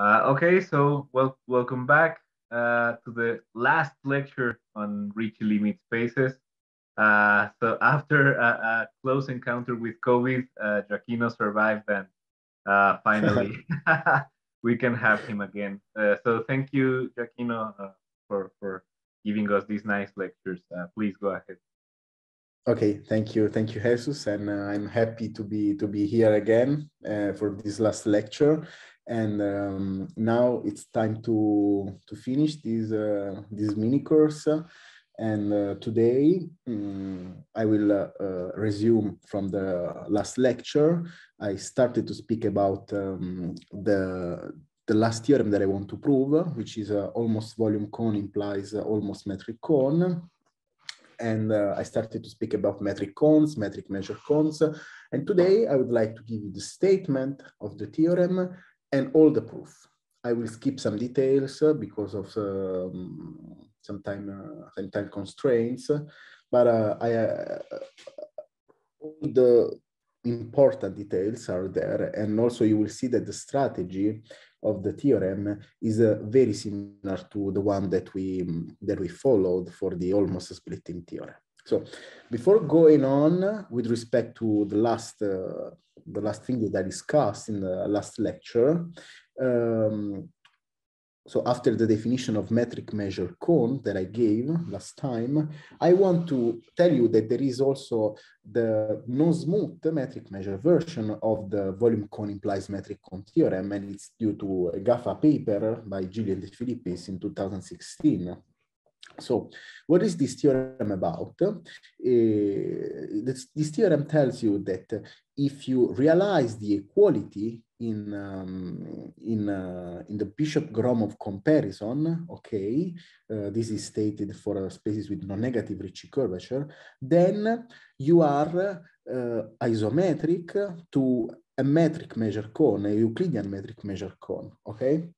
Uh, okay, so well, welcome back uh, to the last lecture on reach limit spaces. Uh, so after a, a, close encounter with COVID, uh, Giacchino survived and uh, finally we can have him again. Uh, so thank you, Giacchino, uh, for, for giving us these nice lectures. please go ahead. Okay, thank you, thank you, Jesus, and I'm happy to be to be here again for this last lecture and um, now it's time to to finish this uh, this mini course and uh, today um, i will uh, uh, resume from the last lecture i started to speak about um, the the last theorem that i want to prove which is uh, almost volume cone implies uh, almost metric cone and uh, I started to speak about metric cones, metric measure cones. And today I would like to give you the statement of the theorem and all the proof. I will skip some details uh, because of um, some time, uh, some time constraints, but uh, I, uh, the important details are there. And also you will see that the strategy of the theorem is uh, very similar to the one that we, that we followed for the almost splitting theorem. So before going on with respect to the last, uh, the last thing that I discussed in the last lecture, um, so after the definition of metric measure cone that I gave last time, I want to tell you that there is also the non-smooth metric measure version of the volume cone implies metric cone theorem, and it's due to a GAFA paper by Gillian De Filippis in 2016 so what is this theorem about? Uh, this, this, theorem tells you that if you realize the equality in, um, in, uh, in the Bishop-Gromov comparison, okay, uh, this is stated for spaces with non-negative Ricci curvature, then you are uh, isometric to a metric measure cone, a Euclidean metric measure cone, okay?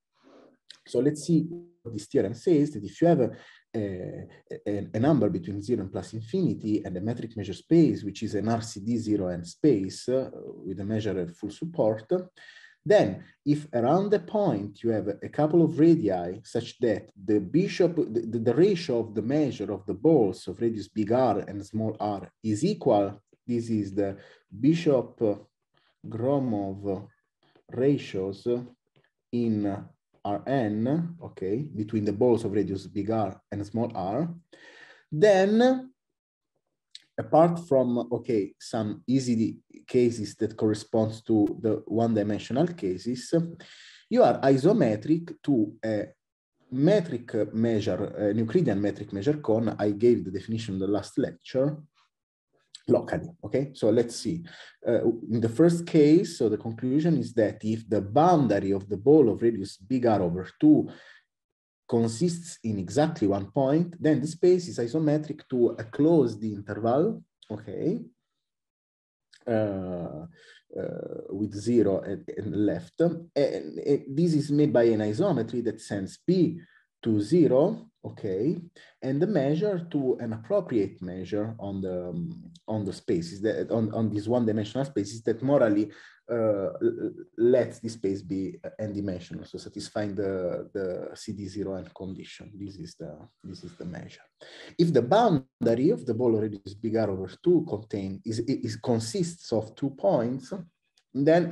So let's see what this theorem says, that if you have a uh, a, a, number between 0 and plus infinity and a metric measure space, which is an RCD 0n space uh, with a measure at full support. Then, if around the point you have a couple of radii such that the bishop, the, the ratio of the measure of the balls of radius big R and small r is equal, this is the bishop Gromov ratios in Rn, okay, between the balls of radius big R and small r, then apart from, okay, some easy cases that corresponds to the one-dimensional cases, you are isometric to a metric measure, an Euclidean metric measure cone. I gave the definition in the last lecture locally. Okay, so let's see. Uh, in the first case, so the conclusion is that if the boundary of the ball of radius big R over 2 consists in exactly one point, then the space is isometric to a closed interval, okay, uh, uh, with zero and, and left. And, and, this is made by an isometry that sends P to zero, okay, and the measure to an appropriate measure on the um, on the spaces that on, on these one-dimensional spaces that morally uh, lets the space be uh, n-dimensional, so satisfying the the CD zero n condition. This is the this is the measure. If the boundary of the ball radius is bigger over two contain is is consists of two points, then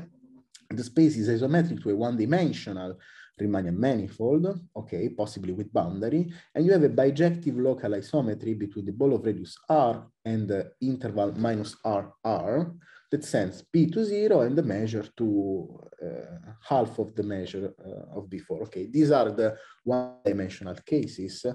the space is isometric to a one-dimensional Riemannian manifold, okay, possibly with boundary, and you have a bijective local isometry between the ball of radius r and the interval minus r r that sends p to zero and the measure to uh, half of the measure uh, of before. Okay, these are the one-dimensional cases,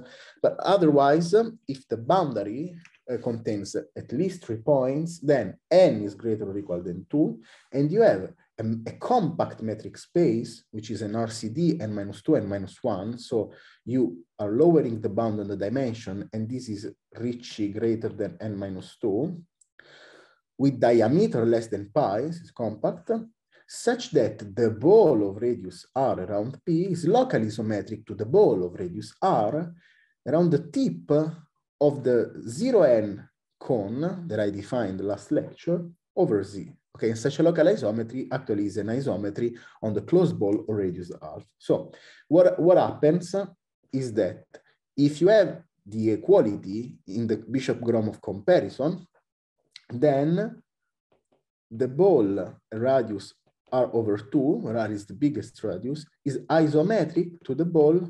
but otherwise, if the boundary uh, contains at least three points, then n is greater or equal than two, and you have a, um, a, compact metric space, which is an RCD n minus two and minus one. So you are lowering the bound on the dimension, and this is Ricci greater than n minus two, with diameter less than pi, this is compact, such that the ball of radius r around p is locally isometric to the ball of radius r around the tip of the zero n cone that I defined last lecture over z. Okay, and such a local isometry actually is an isometry on the closed ball or radius half. So what, what happens is that if you have the equality in the Bishop Gromov comparison, then the ball radius R over 2, where R is the biggest radius, is isometric to the ball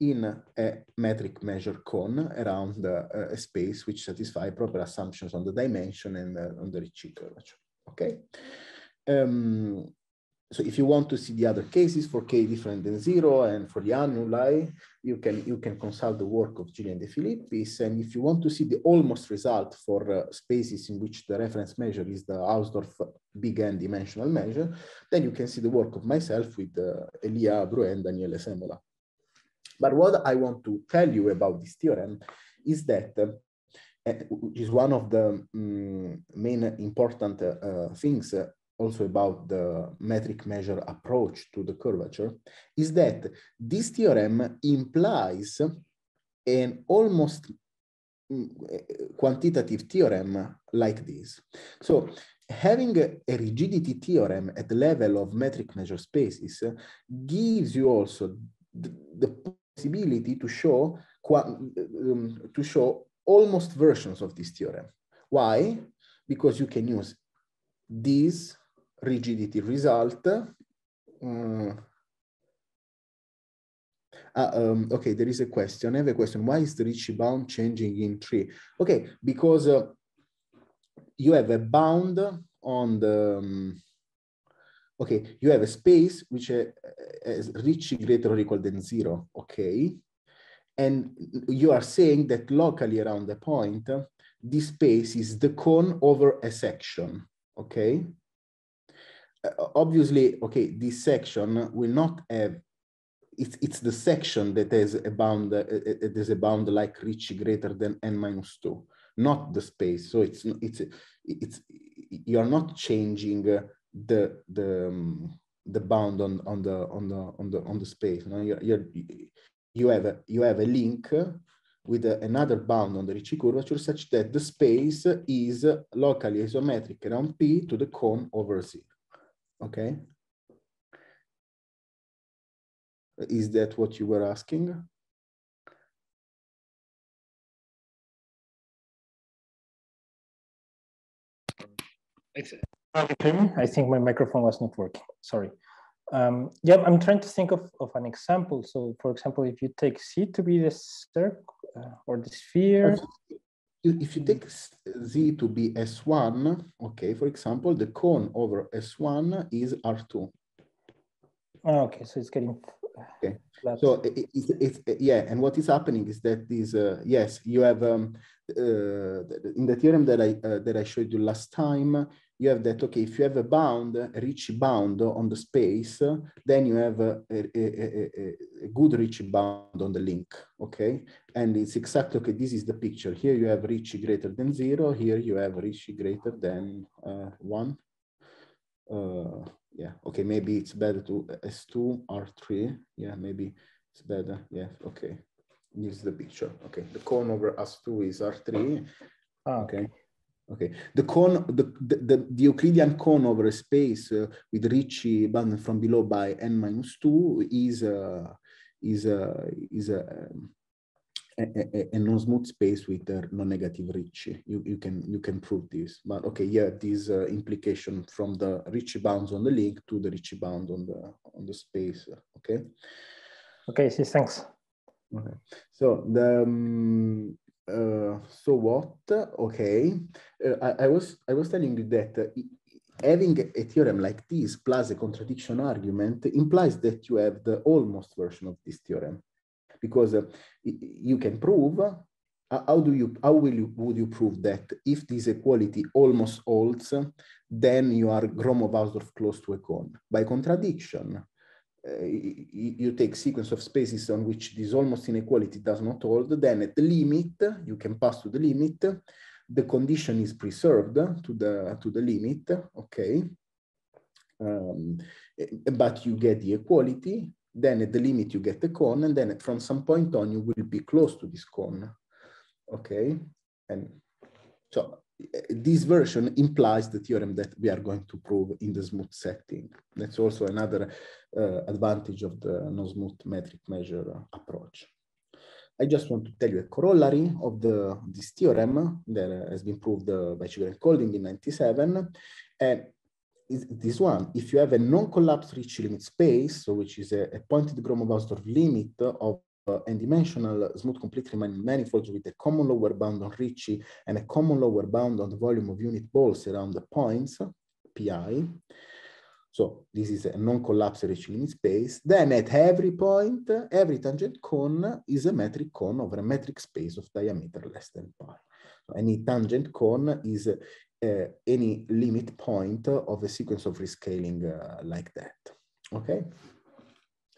in a metric measure cone around a uh, space which satisfy proper assumptions on the dimension and uh, on the Ricci curvature okay? Um, so if you want to see the other cases for k different than zero and for the annuli, you can, you can consult the work of Julian De Filippis. And if you want to see the almost result for uh, spaces in which the reference measure is the Hausdorff big n dimensional measure, then you can see the work of myself with uh, Elia Bru and Daniele Semola. But what I want to tell you about this theorem is that uh, which is one of the um, main important uh, things uh, also about the metric measure approach to the curvature, is that this theorem implies an almost mm, quantitative theorem like this. So having a rigidity theorem at the level of metric measure spaces gives you also the possibility to show mm, to show almost versions of this theorem. Why? Because you can use this rigidity result. uh, um, okay, there is a question. I have a question. Why is the Ricci bound changing in three? Okay, because uh, you have a bound on the. Um, okay, you have a space which is uh, Ricci greater or equal than zero. Okay, and you are saying that locally around the point, this space is the cone over a section, okay? Uh, obviously, okay, this section will not have, it's, it's the section that has a bound, it uh, uh, is a bound like reach greater than n minus two, not the space. So it's, it's, it's, you're not changing the, the, um, the bound on, on the on the on the on the space. No, you're, you're you have a, you have a link with another bound on the Ricci curvature such that the space is locally isometric around P to the cone over zero. Okay? Is that what you were asking? I think my microphone was not working. Sorry. Um, yeah, I'm trying to think of, of an example. So, for example, if you take C to be the circle uh, or the sphere. If you take Z to be S1, okay, for example, the cone over S1 is R2. Ah, okay, so it's getting okay so it, it, it, it, yeah and what is happening is that these uh, yes you have um, uh, in the theorem that i uh, that i showed you last time you have that, okay, if you have a bound, a rich bound on the space, then you have a, a, a, a, good rich bound on the link, okay? And it's exactly, okay, this is the picture. Here you have rich greater than zero, here you have rich greater than uh, one. Uh, yeah, okay, maybe it's better to S2, R3, yeah, maybe it's better, yeah, okay. This is the picture, okay. The cone over S2 is R3, ah, okay. Okay, the cone, the, the, the, Euclidean cone over a space uh, with Ricci bounded from below by n minus two is uh, is uh, is uh, a, a, a, a non-smooth space with a uh, non-negative Ricci. You you can you can prove this, but okay, yeah, this uh, implication from the Ricci bounds on the link to the Ricci bound on the on the space. Okay. Okay. See. Thanks. Okay. So the um, uh, so what? Okay, uh, I, I, was I was telling you that uh, having a theorem like this plus a contradiction argument implies that you have the almost version of this theorem, because uh, you can prove. Uh, how do you how will you would you prove that if this equality almost holds, then you are Gromov-Hausdorff close to a cone by contradiction uh, you take sequence of spaces on which this almost inequality does not hold, then at the limit, you can pass to the limit, the condition is preserved to the, to the limit, okay? Um, eh, but you get the equality, then at the limit you get the cone, and then from some point on you will be close to this cone, okay? And so this version implies the theorem that we are going to prove in the smooth setting. That's also another uh, advantage of the non-smooth metric measure approach. I just want to tell you a corollary of the, this theorem that has been proved uh, by Chigurh and Colding in 97. And this one, if you have a non-collapsed rich limit space, so which is a, a pointed Gromov-Hausdorff limit of uh, n-dimensional smooth complete Riemannian manifolds with a common lower bound on Ricci and a common lower bound on the volume of unit balls around the points, pi. So this is a non-collapsed Ricci limit space. Then at every point, every tangent cone is a metric cone over a metric space of diameter less than pi. So any tangent cone is uh, any limit point of a sequence of rescaling uh, like that, okay?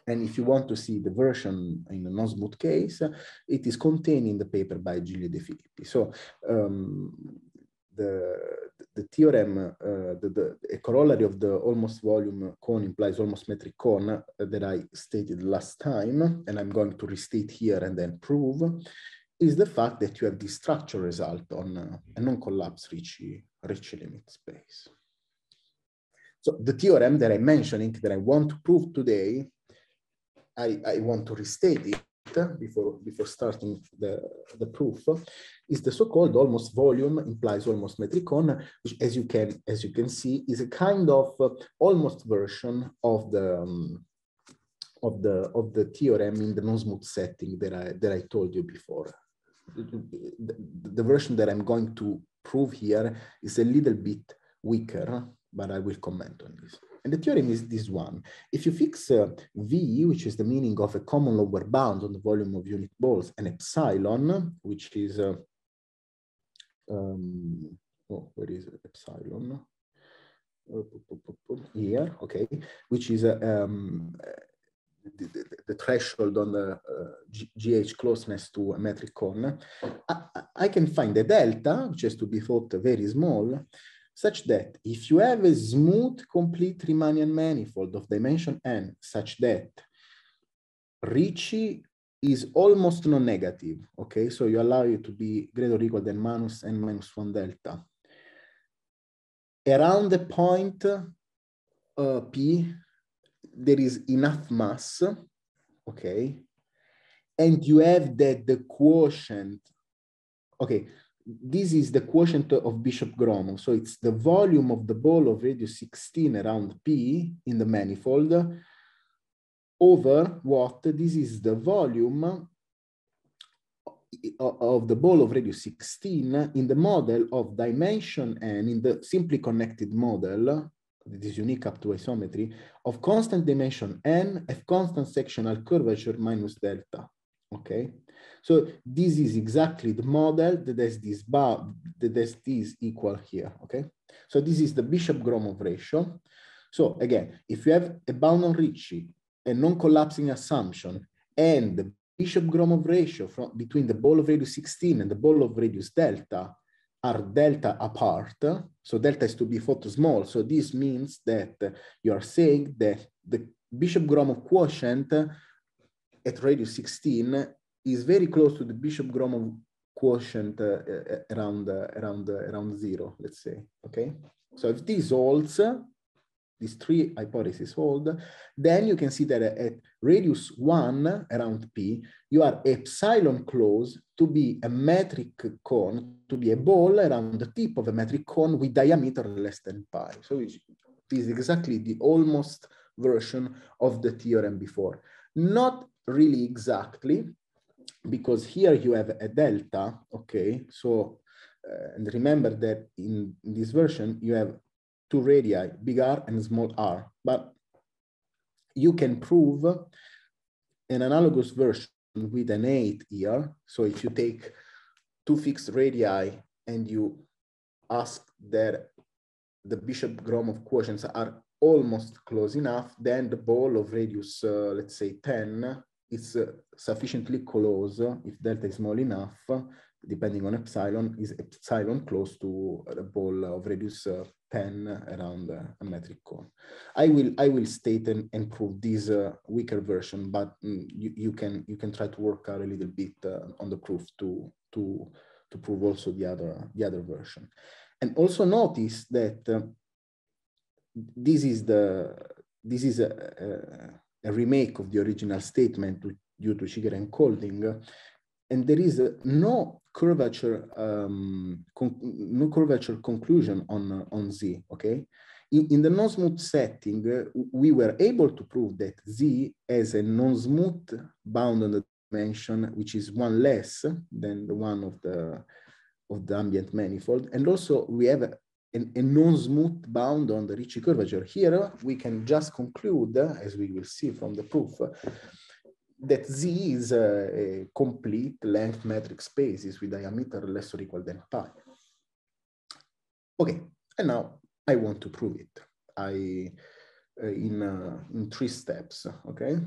And if you want to see the version in a non-smooth case, it is contained in the paper by Giulio De Filippi. So um, the, the theorem, uh, the, the, corollary of the almost volume cone implies almost metric cone uh, that I stated last time, and I'm going to restate here and then prove, is the fact that you have this structure result on uh, a non-collapse Ricci, Ricci limit space. So the theorem that I'm mentioning, that I want to prove today, I, I want to restate it before, before starting the, the proof is the so-called almost volume implies almost metricon, which as you can, as you can see is a kind of uh, almost version of the, um, of the, of the theorem in the non-smooth setting that I, that I told you before. The, the version that I'm going to prove here is a little bit weaker, but I will comment on this. And the theorem is this one. If you fix uh, V, which is the meaning of a common lower bound on the volume of unit balls, and epsilon, which is, uh, um, oh, where is it? epsilon? Oh, Here, okay, which is uh, um, the, the, the, threshold on the uh, GH closeness to a metric cone, I, I, can find a delta, which has to be thought very small, such that if you have a smooth complete Riemannian manifold of dimension n such that Ricci is almost non-negative, okay? So you allow it to be greater or equal than minus n minus one delta. Around the point uh, P, there is enough mass, okay? And you have that the quotient, okay, this is the quotient of Bishop Gromov. So it's the volume of the ball of radius 16 around P in the manifold over what? This is the volume of the ball of radius 16 in the model of dimension n in the simply connected model that is unique up to isometry of constant dimension n of constant sectional curvature minus delta. Okay, so this is exactly the model that has this bar, that has this equal here. Okay, so this is the Bishop-Gromov ratio. So again, if you have a on ricci a non-collapsing assumption, and the Bishop-Gromov ratio from between the ball of radius 16 and the ball of radius delta are delta apart. So delta is to be photo small. So this means that you are saying that the Bishop-Gromov quotient at radius 16 is very close to the Bishop Gromov quotient uh, uh, around, uh, around, uh, around zero, let's say, okay? So if this holds, these three hypotheses hold, then you can see that at radius one around P, you are epsilon close to be a metric cone, to be a ball around the tip of a metric cone with diameter less than pi. So it is exactly the almost version of the theorem before. Not really exactly because here you have a delta, okay? So, uh, and remember that in this version, you have two radii, big R and small r, but you can prove an analogous version with an eight here. So if you take two fixed radii and you ask that the Bishop-Gromov quotients are almost close enough, then the ball of radius, uh, let's say 10, it's uh, sufficiently close, if delta is small enough, depending on epsilon, is epsilon close to a ball of radius uh, 10 around a metric cone. I will I will state and, and prove this uh, weaker version, but mm, you, you can you can try to work out a little bit on the proof to to to prove also the other the other version. And also notice that this is the this is a, a remake of the original statement due to Shiger and Colding, and there is no curvature um, no curvature conclusion on on z. Okay, in, in the non-smooth setting, uh, we were able to prove that z has a non-smooth bound on the dimension, which is one less than the one of the of the ambient manifold, and also we have a non-smooth bound on the Ricci curvature. Here we can just conclude, as we will see from the proof, that Z is a, a complete length metric spaces with diameter less or equal than pi. Okay, and now I want to prove it. I uh, in uh, in three steps, okay,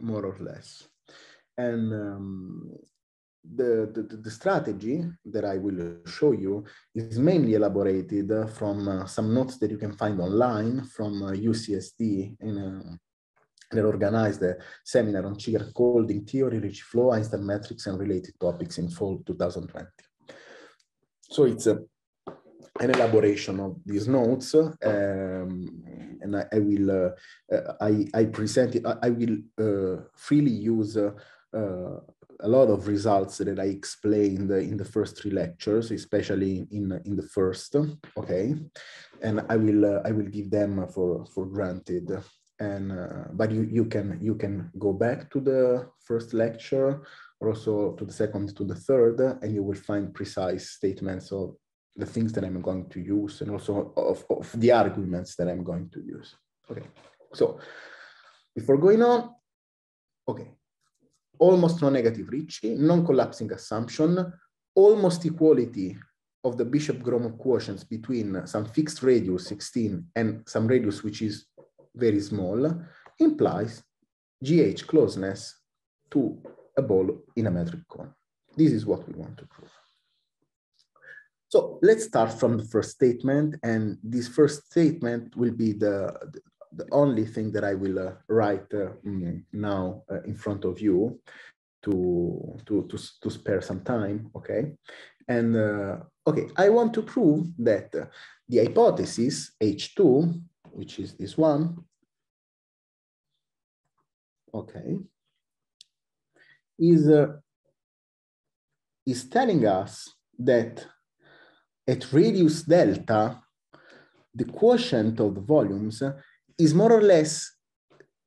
more or less. And um, the, the, the, strategy that I will show you is mainly elaborated from uh, some notes that you can find online from uh, UCSD in a, uh, they organized a seminar on Chigger in Theory, Rich Flow, Einstein Metrics, and related topics in fall 2020. So it's a, an elaboration of these notes, um, and I, I will uh, uh I, I present it. I, I will uh, freely use uh, a lot of results that I explained in the first three lectures, especially in, in the first, okay? And I will, uh, I will give them for, for granted. And, uh, but you, you, can, you can go back to the first lecture or also to the second, to the third, and you will find precise statements of the things that I'm going to use and also of, of the arguments that I'm going to use. Okay, so before going on, okay, almost no negative Ricci, non-collapsing assumption, almost equality of the Bishop-Gromov quotients between some fixed radius 16 and some radius which is very small implies GH closeness to a ball in a metric cone. This is what we want to prove. So let's start from the first statement. And this first statement will be the, the only thing that I will uh, write uh, mm, now uh, in front of you to, to, to, to spare some time, okay? And okay, I want to prove that the hypothesis H2, which is this one, okay, is, uh, is telling us that at radius delta, the quotient of the volumes is more or less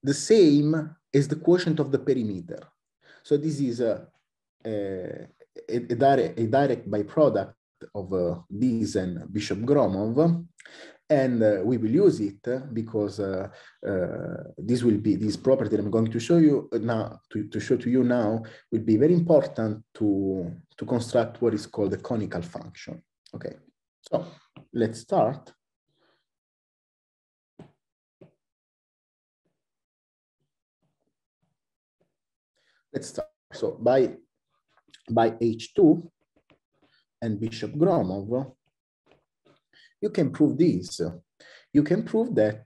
the same as the quotient of the perimeter. So this is a, a, a, direct, a direct byproduct of uh, this and Bishop Gromov. And uh, we will use it because uh, uh, this will be this property that I'm going to show you now to, to show to you now will be very important to to construct what is called a conical function. Okay, so let's start. Let's start. So by, by H2 and Bishop Gromov, you can prove this. You can prove that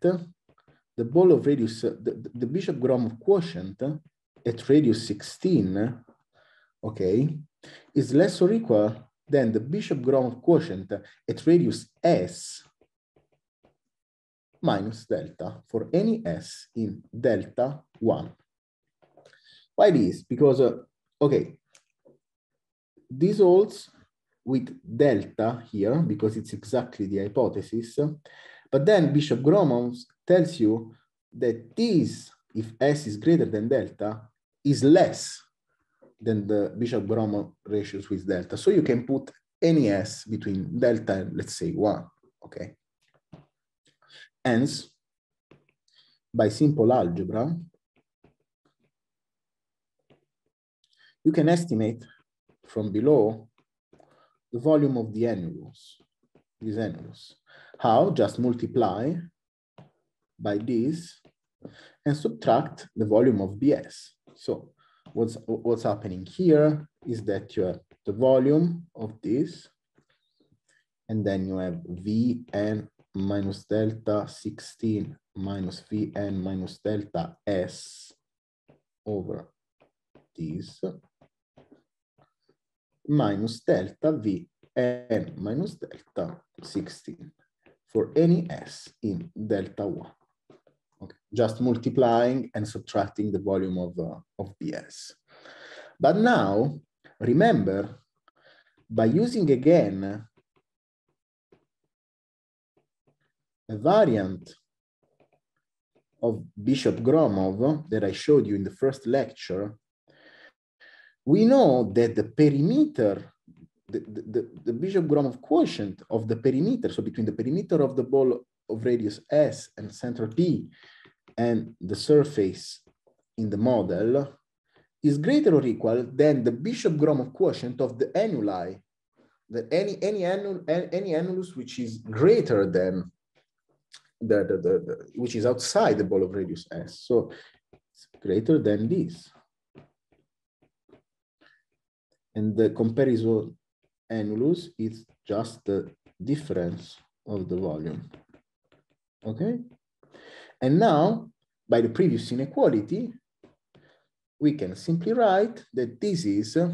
the ball of radius, the, the Bishop Gromov quotient at radius 16, okay, is less or equal than the Bishop Gromov quotient at radius S minus delta for any S in delta 1. Why this? Because, uh, okay, this holds with delta here, because it's exactly the hypothesis. But then Bishop Gromov tells you that this, if S is greater than delta, is less than the Bishop Gromov ratios with delta. So you can put any S between delta and let's say one, okay? Hence, by simple algebra, you can estimate from below the volume of the annuals, these annuals. How? Just multiply by this and subtract the volume of BS. So what's, what's happening here is that you have the volume of this, and then you have Vn minus delta 16 minus Vn minus delta S over this minus delta Vn minus delta 16 for any s in delta 1. Okay. Just multiplying and subtracting the volume of, uh, of bs. But now, remember, by using again a variant of Bishop Gromov that I showed you in the first lecture, we know that the perimeter, the, the, the Bishop-Gromov quotient of the perimeter, so between the perimeter of the ball of radius S and center P and the surface in the model is greater or equal than the Bishop-Gromov quotient of the annuli, that any, any, annul, any annulus which is greater than the, the, the, the, which is outside the ball of radius S. So it's greater than this. And the comparison annulus is just the difference of the volume. Okay? And now, by the previous inequality, we can simply write that this is uh,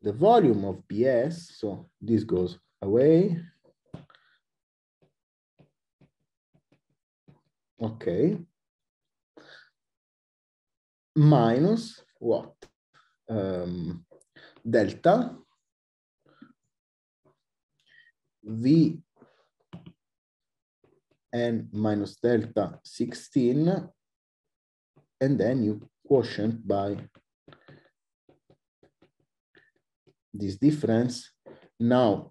the volume of BS, so this goes away. Okay. Minus what? Um, delta V n minus delta 16 and then you quotient by this difference. Now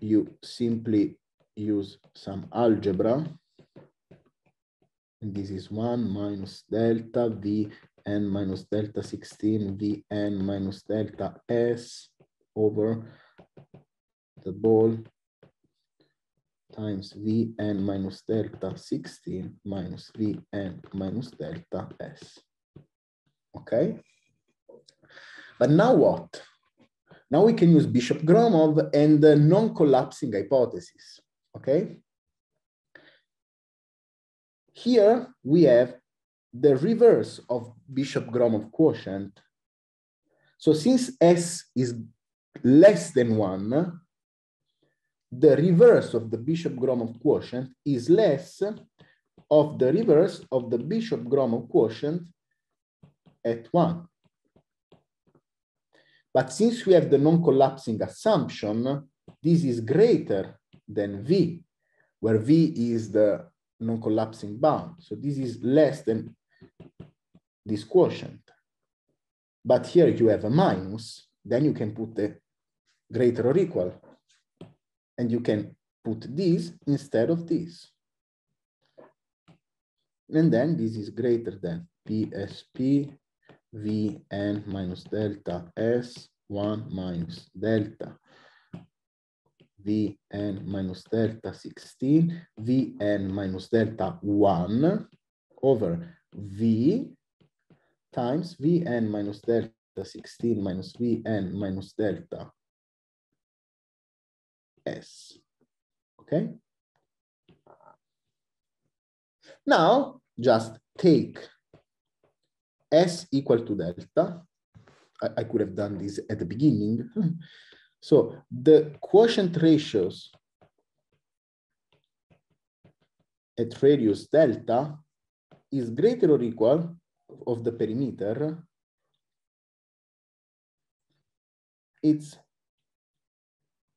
you simply use some algebra. And this is 1 minus delta V n minus delta 16 Vn minus delta S over the ball times Vn minus delta 16 minus Vn minus delta S. Okay? But now what? Now we can use Bishop-Gromov and the non-collapsing hypothesis, okay? Here we have the reverse of Bishop Gromov quotient. So since S is less than one, the reverse of the Bishop Gromov quotient is less of the reverse of the Bishop Gromov quotient at one. But since we have the non-collapsing assumption, this is greater than V, where V is the non-collapsing bound. So this is less than this quotient. But here you have a minus, then you can put the greater or equal, and you can put this instead of this. And then this is greater than PSP Vn minus delta S1 minus delta Vn minus delta 16, Vn minus delta 1 over V times Vn minus delta 16 minus Vn minus delta S. Okay? Now, just take S equal to delta. I, I could have done this at the beginning. so the quotient ratios at radius delta is greater or equal of the perimeter, it's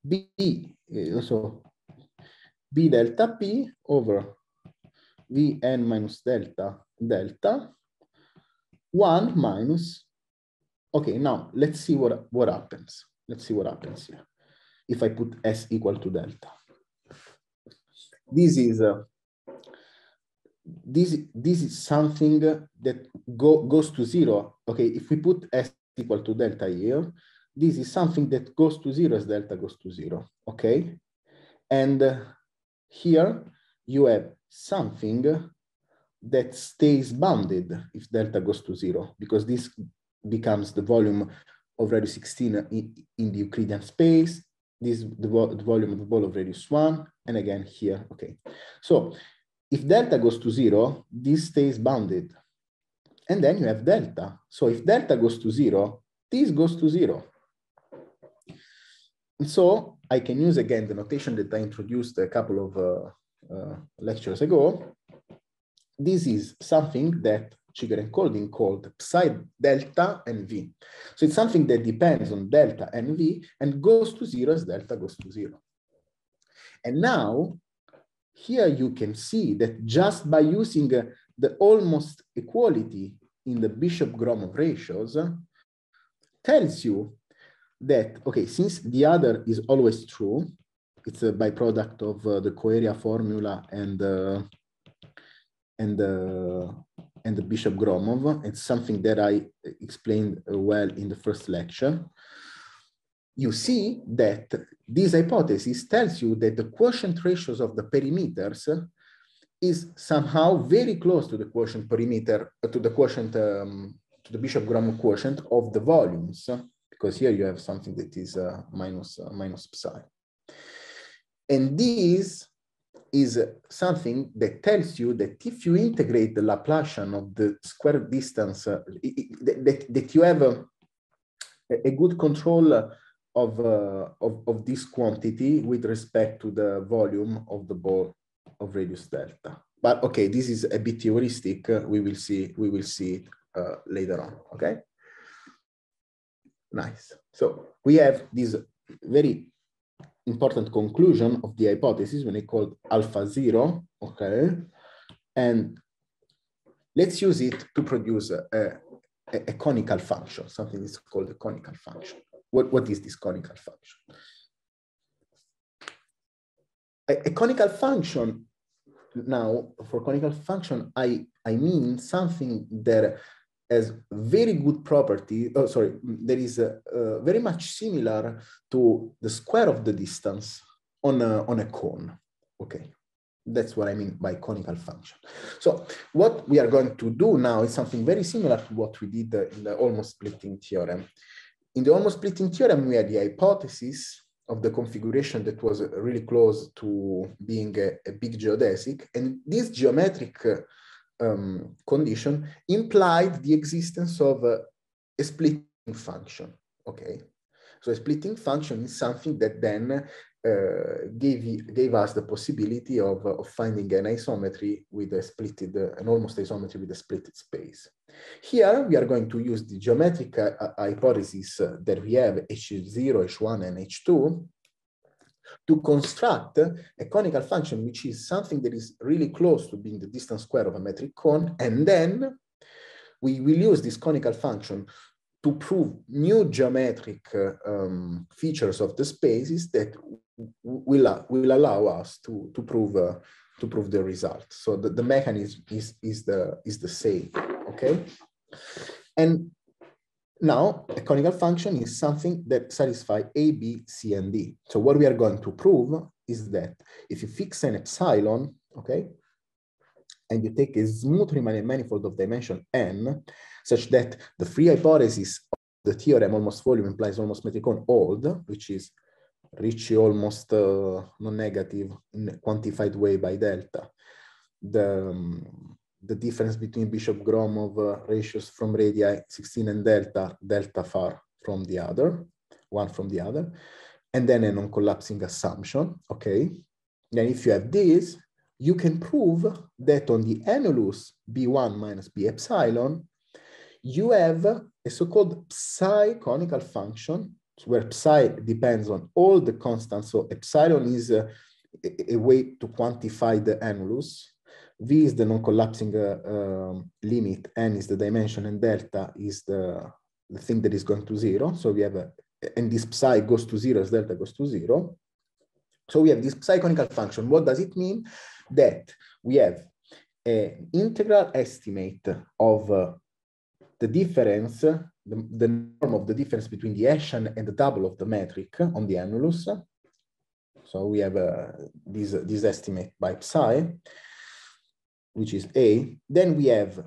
B, eh, so B delta P over Vn minus delta delta 1 minus, okay, now let's see what, what happens. Let's see what happens here. If I put S equal to delta. This is uh, this this is something that go, goes to zero. Okay, if we put s equal to delta here, this is something that goes to zero as delta goes to zero. Okay, and uh, here you have something that stays bounded if delta goes to zero, because this becomes the volume of radius 16 in, in the Euclidean space, this the, vo the volume of the ball of radius one, and again here, okay. So if delta goes to zero, this stays bounded. And then you have delta. So if delta goes to zero, this goes to zero. And so I can use again the notation that I introduced a couple of uh, uh, lectures ago. This is something that Chigger and Colding called psi delta and V. So it's something that depends on delta and V and goes to zero as delta goes to zero. And now here you can see that just by using uh, the almost equality in the Bishop-Gromov ratios uh, tells you that, okay, since the other is always true, it's a byproduct of uh, the coarea formula and uh, and uh, and the Bishop Gromov. It's something that I explained uh, well in the first lecture you see that this hypothesis tells you that the quotient ratios of the perimeters is somehow very close to the quotient perimeter, uh, to the quotient, um, to the Bishop-Gram quotient of the volumes, because here you have something that is uh, minus, uh, minus psi. And this is something that tells you that if you integrate the Laplacian of the square distance, uh, that, that you have a, a good control uh, of, uh, of, of this quantity with respect to the volume of the ball of radius delta. But okay, this is a bit heuristic. we will see, we will see it uh, later on, okay? Nice. So we have this very important conclusion of the hypothesis when it's called alpha zero, okay? And let's use it to produce a, a, a conical function, something is called a conical function. What, what is this conical function? A, a conical function, now for conical function, I, I mean something that has very good property, oh, sorry, that is uh, uh, very much similar to the square of the distance on a, on a cone, okay? That's what I mean by conical function. So what we are going to do now is something very similar to what we did uh, in the almost splitting theorem in the almost splitting theorem, we had the hypothesis of the configuration that was really close to being a, a big geodesic. And this geometric uh, um, condition implied the existence of a, a splitting function, okay? So a splitting function is something that then uh, gave, gave us the possibility of, uh, of finding an isometry with a splitted, uh, an almost isometry with a splitted space. Here we are going to use the geometric uh, hypothesis that we have H0, H1, and H2 to construct a conical function, which is something that is really close to being the distance square of a metric cone. And then we will use this conical function to prove new geometric um, features of the spaces that will, will allow us to, to prove uh, to prove the result. So the, the mechanism is, is, the, is the same, okay? And now a conical function is something that satisfies A, B, C, and D. So what we are going to prove is that if you fix an epsilon, okay, and you take a smooth Riemannian manifold of dimension n, such that the free hypothesis of the theorem almost volume implies almost metricon old, which is reach almost uh, eh, non-negative in quantified way by delta. The, um, the difference between Bishop Gromov uh, ratios from radii 16 and delta, delta far from the other, one from the other, and then a non-collapsing assumption, okay? Then if you have this, you can prove that on the annulus B1 minus B epsilon, you have a so-called psi conical function where psi depends on all the constants. So epsilon is a, a way to quantify the annulus. V is the non-collapsing uh, um, limit, n is the dimension, and delta is the, the thing that is going to zero. So we have a, and this psi goes to zero as delta goes to zero. So we have this psi conical function. What does it mean? That we have an integral estimate of uh, the difference the, the norm of the difference between the Hessian and the double of the metric on the annulus. So we have uh, this, uh, this estimate by psi, which is A. Then we have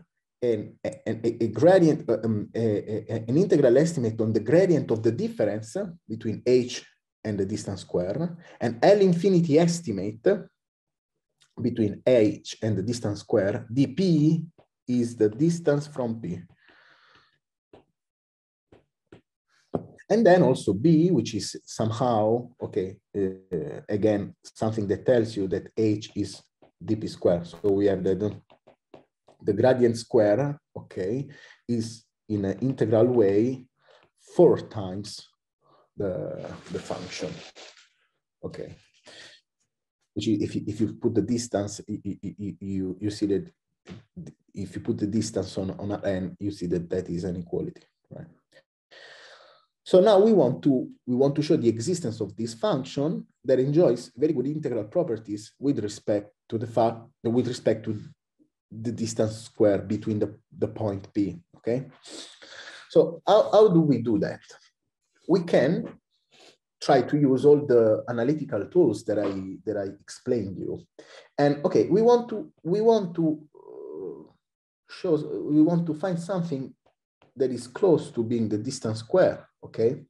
an, a, a gradient, uh, um, a, an integral estimate on the gradient of the difference between h and the distance square, and L infinity estimate between h and the distance square, dp is the distance from p. And then also B, which is somehow, okay, uh, again, something that tells you that H is dp square. So we have the, the gradient square, okay, is in an integral way four times the, the function, okay. Which if you, if you put the distance, you, you, you see that if you put the distance on, on an you see that that is an equality, right? So now we want to, we want to show the existence of this function that enjoys very good integral properties with respect to the fact, with respect to the distance square between the, the point P, okay? So how, how do we do that? We can try to use all the analytical tools that I that I explained you. And okay, we want to we want to uh, show we want to find something that is close to being the distance square, okay?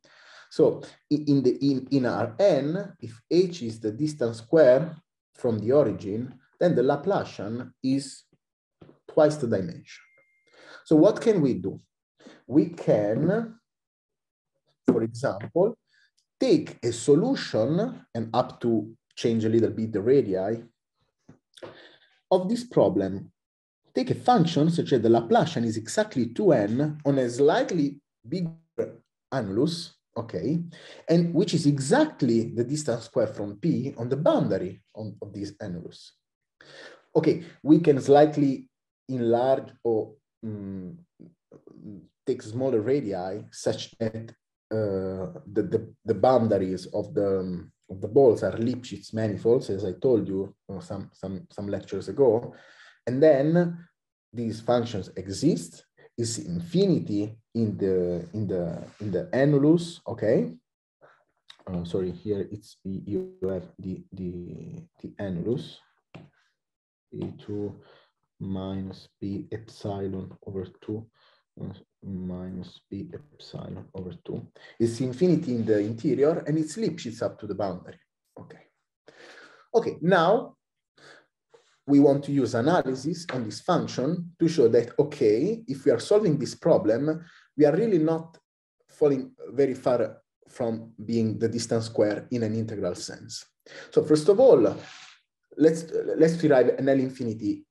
So in, the, in, in Rn, if h is the distance square from the origin, then the Laplacian is twice the dimension. So what can we do? We can, for example, take a solution and up to change a little bit the radii of this problem take a function such as the Laplacian is exactly 2n on a slightly bigger annulus, okay, and which is exactly the distance squared from P on the boundary on, of this annulus. Okay, we can slightly enlarge or um, take smaller radii such that uh, the, the, the, boundaries of the, um, of the balls are Lipschitz manifolds, as I told you uh, some, some, some lectures ago, and then these functions exist, is infinity in the in the in the annulus, okay? Oh, sorry, here it's you have the the the annulus, e2 minus b epsilon over 2 minus b epsilon over 2. It's infinity in the interior and it's Lipschitz up to the boundary. Okay. Okay, now we want to use analysis on this function to show that, okay, if we are solving this problem, we are really not falling very far from being the distance square in an integral sense. So first of all, let's, let's derive an L infinity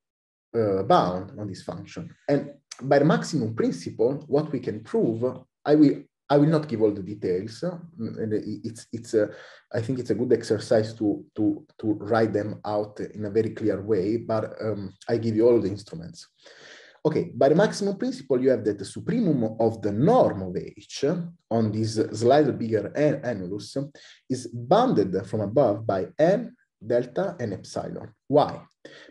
uh, bound on this function. And by the maximum principle, what we can prove, I will I will not give all the details. Mm, and it's it's a, I think it's a good exercise to to to write them out in a very clear way. But um, I give you all the instruments. Okay, by the maximum principle, you have that the supremum of the norm of H uh, on this slightly bigger an annulus is bounded from above by n, delta, and epsilon. Why?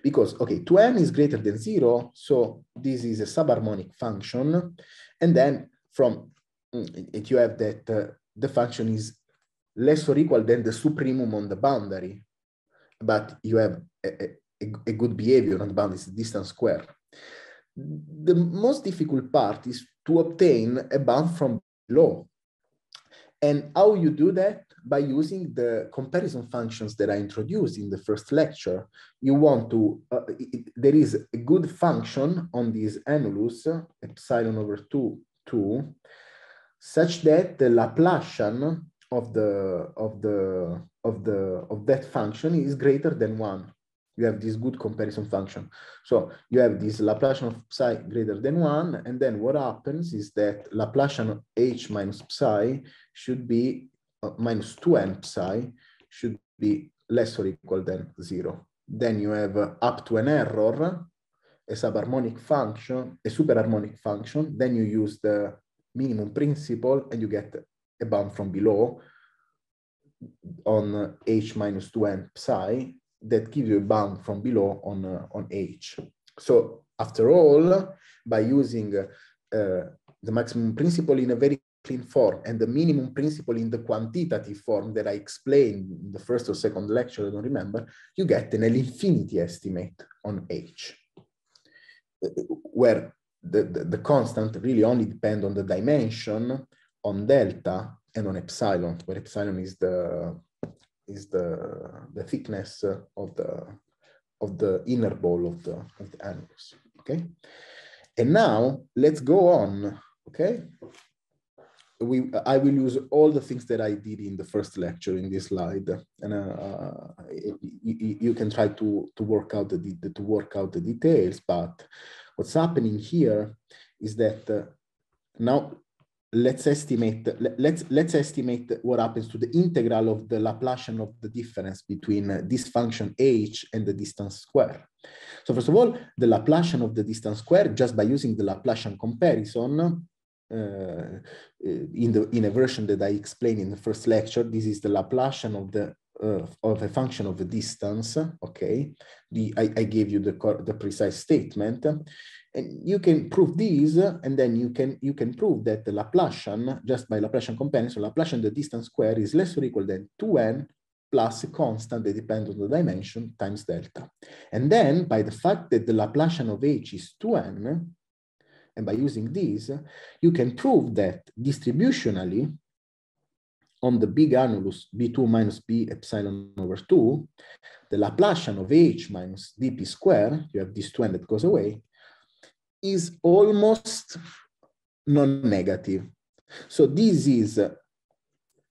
Because, okay, 2n is greater than zero, so this is a subharmonic function. And then from Mm, and you have that uh, the function is less or equal than the supremum on the boundary, but you have a, a, a good behavior on the boundary, it's distance square. The most difficult part is to obtain a bound from below. And how you do that? By using the comparison functions that I introduced in the first lecture. You want to, uh, it, there is a good function on this annulus, epsilon over 2, 2, such that the Laplacian of the of the of the of that function is greater than one. You have this good comparison function. So you have this Laplacian of psi greater than one, and then what happens is that Laplacian h minus psi should be uh, minus two n psi should be less or equal than zero. Then you have uh, up to an error, a subharmonic function, a superharmonic function. Then you use the minimum principal and you get a bump from below on h minus 2n psi that gives you a bump from below on, uh, on h. So after all, by using uh, the maximum principle in a very clean form and the minimum principle in the quantitative form that I explained in the first or second lecture, I don't remember, you get an L infinity estimate on H, uh, where the, the, the constant really only depend on the dimension, on delta, and on epsilon, where epsilon is the is the the thickness of the of the inner ball of the of the annulus. Okay, and now let's go on. Okay, we I will use all the things that I did in the first lecture in this slide, and uh, uh you, you, can try to to work out the to work out the details, but What's happening here is that uh, now let's estimate let's let's estimate what happens to the integral of the Laplacian of the difference between uh, this function h and the distance square. So first of all, the Laplacian of the distance square, just by using the Laplacian comparison, uh, uh in the in a version that I explained in the first lecture, this is the Laplacian of the uh, of a function of the distance, okay? The, I, I gave you the, the precise statement, and you can prove these, and then you can, you can prove that the Laplacian, just by Laplacian component, so Laplacian, the distance square is less or equal than 2n plus a constant that depends on the dimension times delta. And then by the fact that the Laplacian of h is 2n, and by using these, you can prove that distributionally, on the big annulus b2 minus b epsilon over 2, the Laplacian of h minus dp square, you have this 2 that goes away, is almost non-negative. So this is, uh,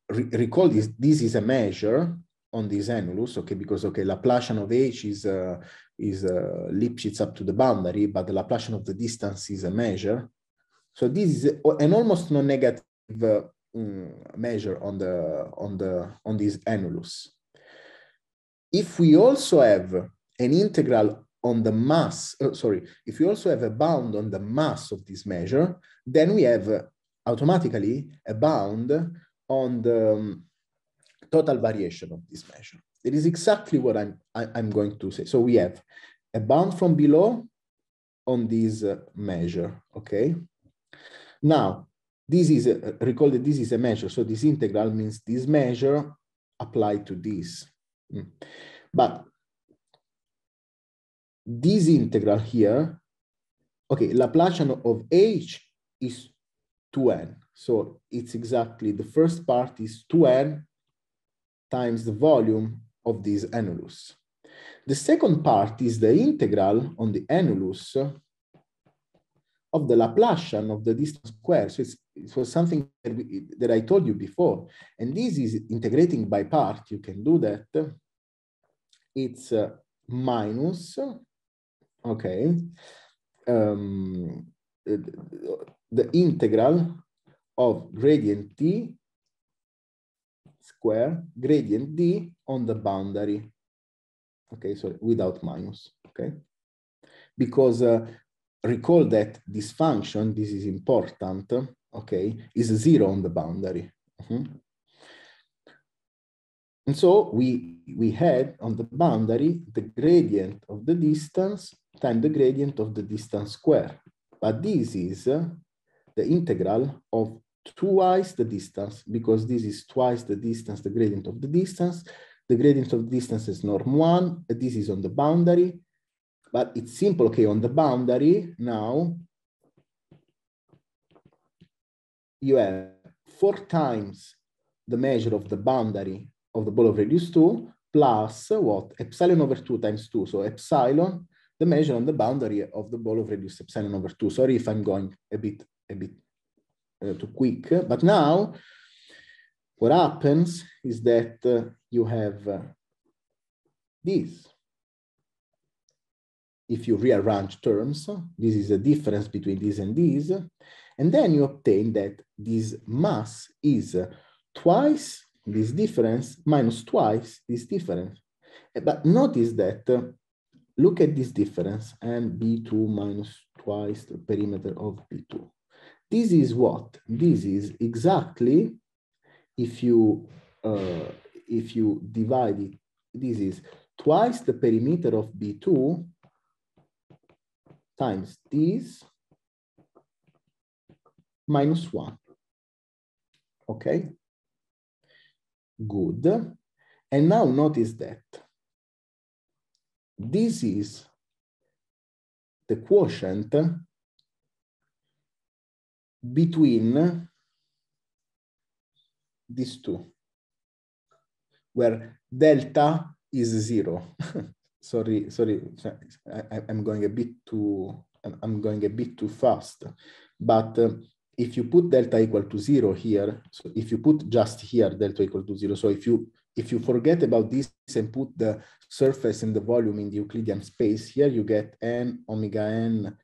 re recall this, this is a measure on this annulus, okay, because, okay, Laplacian of h is, uh, is uh, Lipschitz up to the boundary, but the Laplacian of the distance is a measure. So this is an almost non-negative uh, Mm, measure on the on the on this annulus. If we also have an integral on the mass, oh, sorry, if we also have a bound on the mass of this measure, then we have automatically a bound on the um, total variation of this measure. It is exactly what I'm I, am i am going to say. So we have a bound from below on this uh, measure. Okay. Now this is, a, recall that this is a measure. So this integral means this measure applied to this. Hmm. But this integral here, okay, Laplacian of h is 2n. So it's exactly the first part is 2n times the volume of this annulus. The second part is the integral on the annulus of the Laplacian of the distance square. So it was something that, we, that, I told you before. And this is integrating by part, you can do that. It's uh, minus, okay, um, the integral of gradient t square gradient d on the boundary. Okay, so without minus, okay? Because uh, recall that this function, this is important, okay, is zero on the boundary. Mm -hmm. And so we, we had on the boundary the gradient of the distance times the gradient of the distance square. But this is uh, the integral of twice the distance because this is twice the distance, the gradient of the distance. The gradient of distance is norm one. This is on the boundary. But it's simple, okay, on the boundary now, you have four times the measure of the boundary of the ball of radius 2 plus what? Epsilon over 2 times 2. So epsilon, the measure on the boundary of the ball of radius epsilon over 2. Sorry if I'm going a bit, a bit uh, too quick. But now what happens is that uh, you have uh, this if you rearrange terms, this is the difference between these and these, and then you obtain that this mass is twice this difference minus twice this difference. Eh, but notice that, uh, look at this difference, and B2 minus twice the perimeter of B2. This is what? This is exactly, if you, uh, if you divide it, this is twice the perimeter of B2 times this minus 1. Okay? Good. And now notice that this is the quotient between these two, where delta is zero. sorry, sorry, I, am going a bit too, I'm going a bit too fast. But um, if you put delta equal to zero here, so if you put just here delta equal to zero, so if you if you forget about this and put the surface and the volume in the Euclidean space, here you get n omega n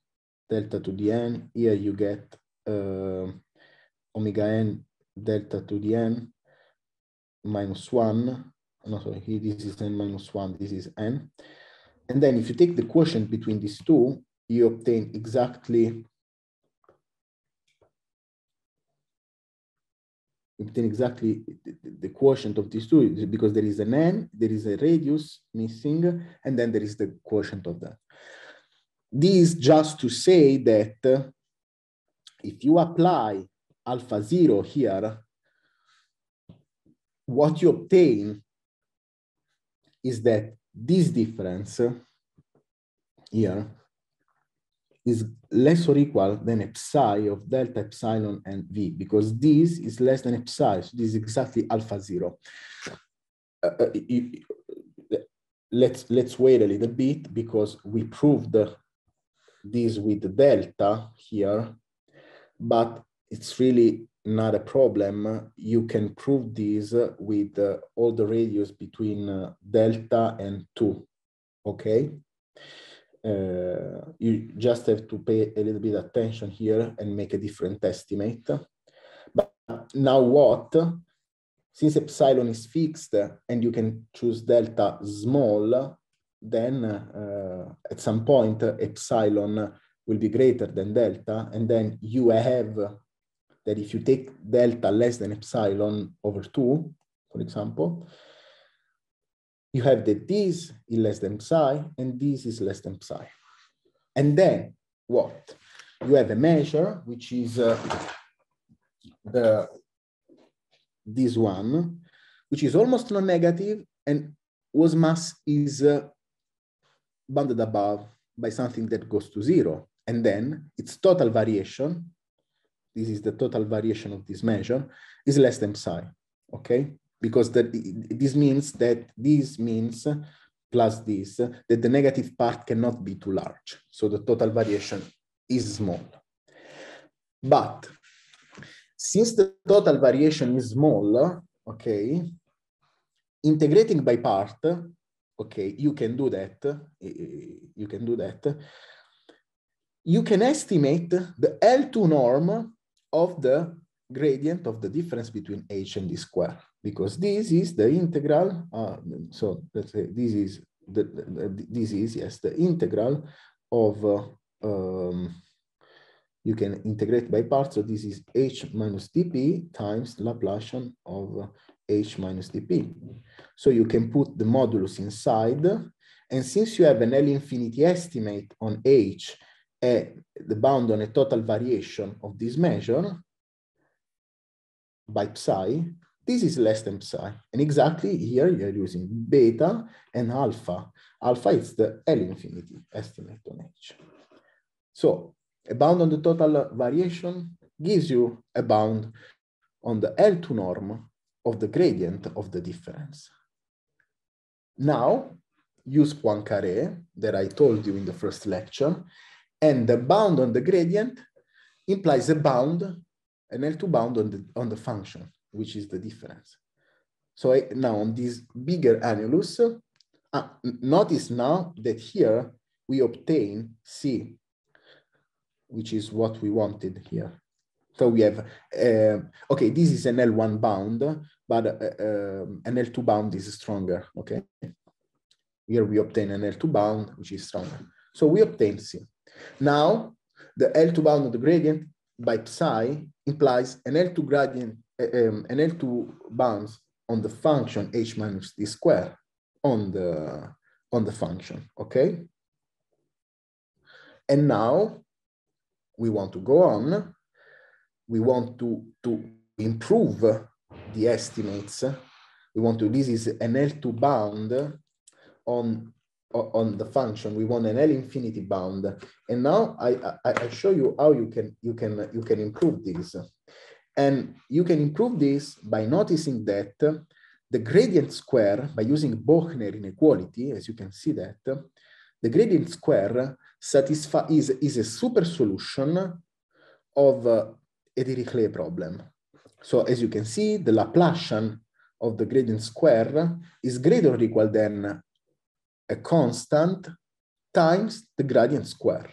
delta to the n. Here you get uh, omega n delta to the n minus one no, sorry, this is n minus one, this is n. And then if you take the quotient between these two, you obtain exactly obtain exactly the, the, quotient of these two because there is an n, there is a radius missing, and then there is the quotient of that. This just to say that uh, if you apply alpha zero here, what you obtain is that this difference here is less or equal than epsilon of delta epsilon and v because this is less than epsilon. So this is exactly alpha zero. Uh, uh let's let's wait a little bit because we proved this with delta here, but it's really not a problem. You can prove this with uh, all the radius between uh, delta and 2, okay? Uh, you just have to pay a little bit attention here and make a different estimate. But now what? Since epsilon is fixed and you can choose delta small, then uh, at some point uh, epsilon will be greater than delta, and then you have that if you take delta less than epsilon over 2, for example, you have that this is less than psi and this is less than psi. And then what? You have a measure, which is uh, the this one, which is almost non-negative and whose mass is uh, bounded above by something that goes to zero. And then its total variation this is the total variation of this measure, is less than psi, okay? Because that, this means that this means plus this, that the negative part cannot be too large. So the total variation is small. But since the total variation is small, okay, integrating by part, okay, you can do that, you can do that. You can estimate the L2 norm of the gradient of the difference between h and d square, because this is the integral. Uh, so let's say this is the, the, this is yes the integral of uh, um, you can integrate by parts. So this is h minus dp times Laplacian of uh, h minus dp. So you can put the modulus inside. And since you have an L infinity estimate on h, the bound on a total variation of this measure by psi, this is less than psi. And exactly here you're using beta and alpha. Alpha is the L infinity estimate on H. So a bound on the total variation gives you a bound on the L2 norm of the gradient of the difference. Now, use Poincaré that I told you in the first lecture, and the bound on the gradient implies a bound, an L2 bound on the, on the function, which is the difference. So I, now on this bigger annulus, uh, notice now that here we obtain C, which is what we wanted here. So we have, uh, okay, this is an L1 bound, but uh, um, an L2 bound is stronger, okay? Here we obtain an L2 bound, which is stronger. So we obtain C. Now, the L2 bound of the gradient by psi implies an L2 gradient, um, an L2 bounds on the function h minus d square on the, on the function, okay? And now we want to go on. We want to, to improve the estimates. We want to, this is an L2 bound on on the function we want an L infinity bound and now I, I, I show you how you can you can you can improve this and you can improve this by noticing that the gradient square by using Bochner inequality as you can see that the gradient square satisfy is is a super solution of uh, a Dirichlet problem so as you can see the Laplacian of the gradient square is greater or equal than a constant times the gradient square.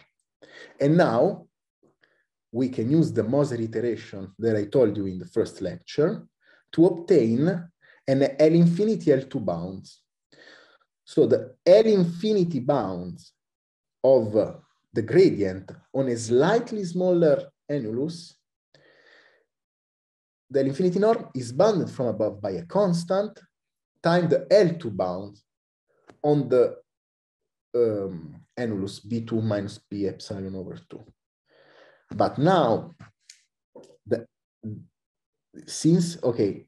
And now we can use the Moser iteration that I told you in the first lecture to obtain an L infinity L2 bounds. So the L infinity bounds of the gradient on a slightly smaller annulus, the L infinity norm is bounded from above by a constant times the L2 bound on the um, annulus b2 minus b epsilon over 2. But now, the, since, okay,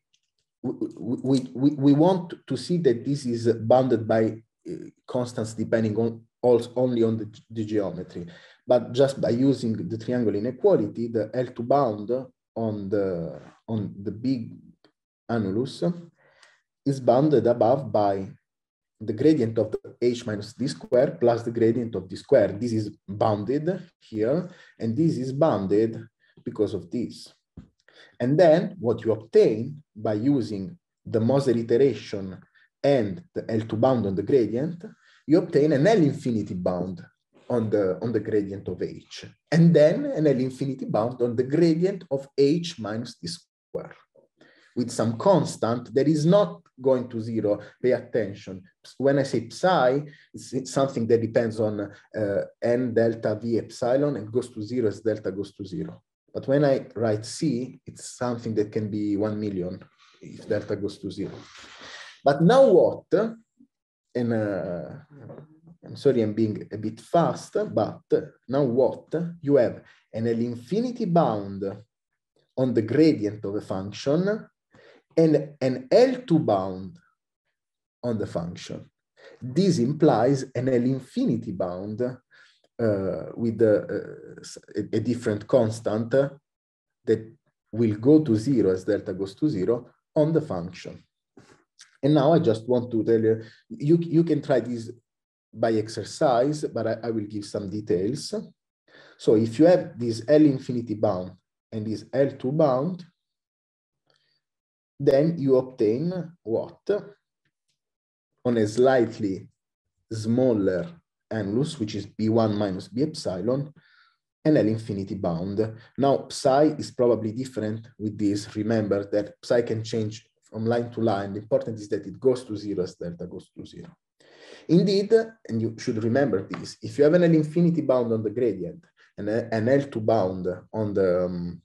we, we, we want to see that this is bounded by uh, constants depending on also only on the, the, geometry, but just by using the triangle inequality, the L2 bound on the on the big annulus is bounded above by the gradient of the h minus d square plus the gradient of d square. This is bounded here, and this is bounded because of this. And then what you obtain by using the Moser iteration and the L2 bound on the gradient, you obtain an L infinity bound on the, on the gradient of h, and then an L infinity bound on the gradient of h minus d square with some constant that is not going to zero, pay attention. When I say psi, it's, it's something that depends on uh, n delta v epsilon and goes to zero as delta goes to zero. But when I write c, it's something that can be 1 million if delta goes to zero. But now what? And uh, I'm sorry, I'm being a bit fast, but now what? You have an L infinity bound on the gradient of a function and an L2 bound on the function. This implies an L infinity bound uh, with uh, uh, a, a, different constant uh, that will go to zero as delta goes to zero on the function. And now I just want to tell you, you, you can try this by exercise, but I, I will give some details. So if you have this L infinity bound and this L2 bound, then you obtain what? On a slightly smaller annulus, which is B1 minus B epsilon, and L infinity bound. Now, psi is probably different with this. Remember that psi can change from line to line. The important is that it goes to zero as delta goes to zero. Indeed, and you should remember this, if you have an L infinity bound on the gradient and an L2 bound on the um,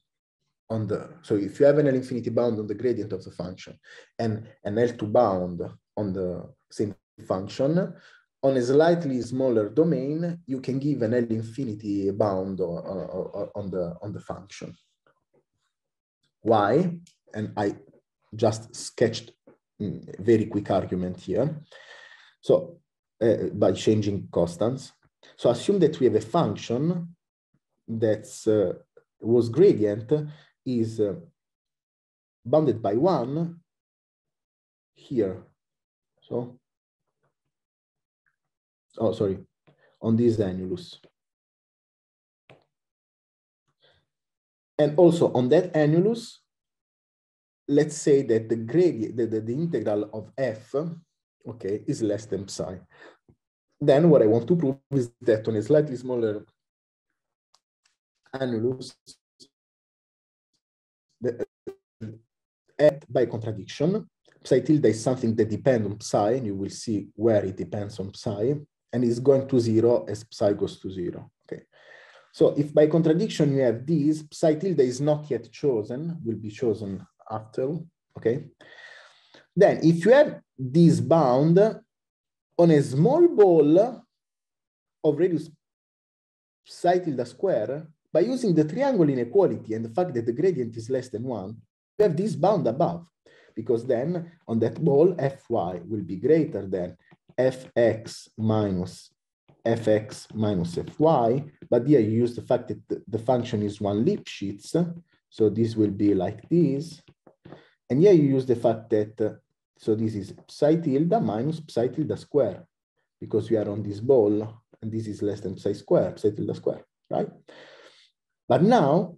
on the, so if you have an L infinity bound on the gradient of the function and an L2 bound on the same function, on a slightly smaller domain, you can give an L infinity bound or, or, or, on, the, on the function. Why? And I just sketched mm, a very quick argument here. So uh, by changing constants. So assume that we have a function that's uh, was gradient is uh, bounded by one here. So, oh, sorry, on this annulus. And also on that annulus, let's say that the gradient, the, the, the integral of f, okay, is less than psi. Then what I want to prove is that on a slightly smaller annulus, uh, act by contradiction. Psi tilde is something that depends on psi, and you will see where it depends on psi, and it's going to zero as psi goes to zero. Okay. So if by contradiction you have this, psi tilde is not yet chosen, will be chosen after, okay? Then if you have this bound on a small ball of radius psi tilde square, by using the triangle inequality and the fact that the gradient is less than one, we have this bound above, because then on that ball, Fy will be greater than Fx minus fx minus fy, but here you use the fact that the, function is one Lipschitz, so this will be like this, and here you use the fact that, uh, so this is psi tilde minus psi tilde square, because we are on this ball, and this is less than psi square, psi tilde square, right? But now,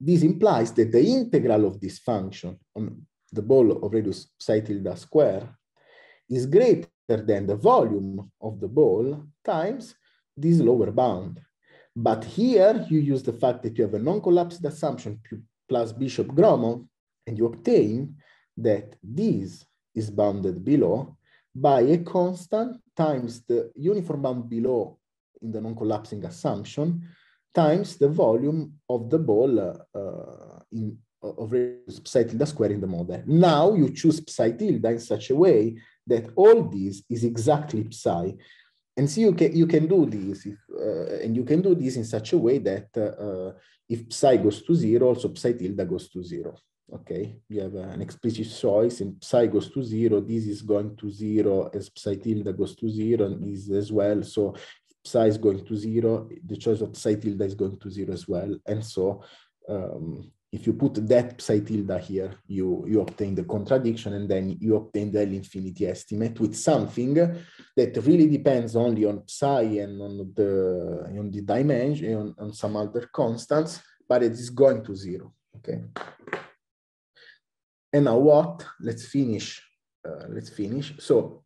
this implies that the integral of this function on the ball of radius psi tilde square is greater than the volume of the ball times this lower bound. But here you use the fact that you have a non-collapsed assumption plus Bishop Gromov, and you obtain that this is bounded below by a constant times the uniform bound below in the non-collapsing assumption times the volume of the ball uh, in, uh, of psi tilde square in the model. Now you choose psi tilde in such a way that all this is exactly psi. And see you can, you can do this, if, uh, and you can do this in such a way that uh, uh if psi goes to zero, also psi tilde goes to zero. Okay, you have an explicit choice and psi goes to zero, this is going to zero as psi tilde goes to zero and this as well. So psi is going to zero, the choice of psi tilde is going to zero as well. And so um, if you put that psi tilde here, you, you obtain the contradiction and then you obtain the L infinity estimate with something that really depends only on psi and on the, on the dimension, on, on some other constants, but it is going to zero, okay? And now what? Let's finish, uh, let's finish. So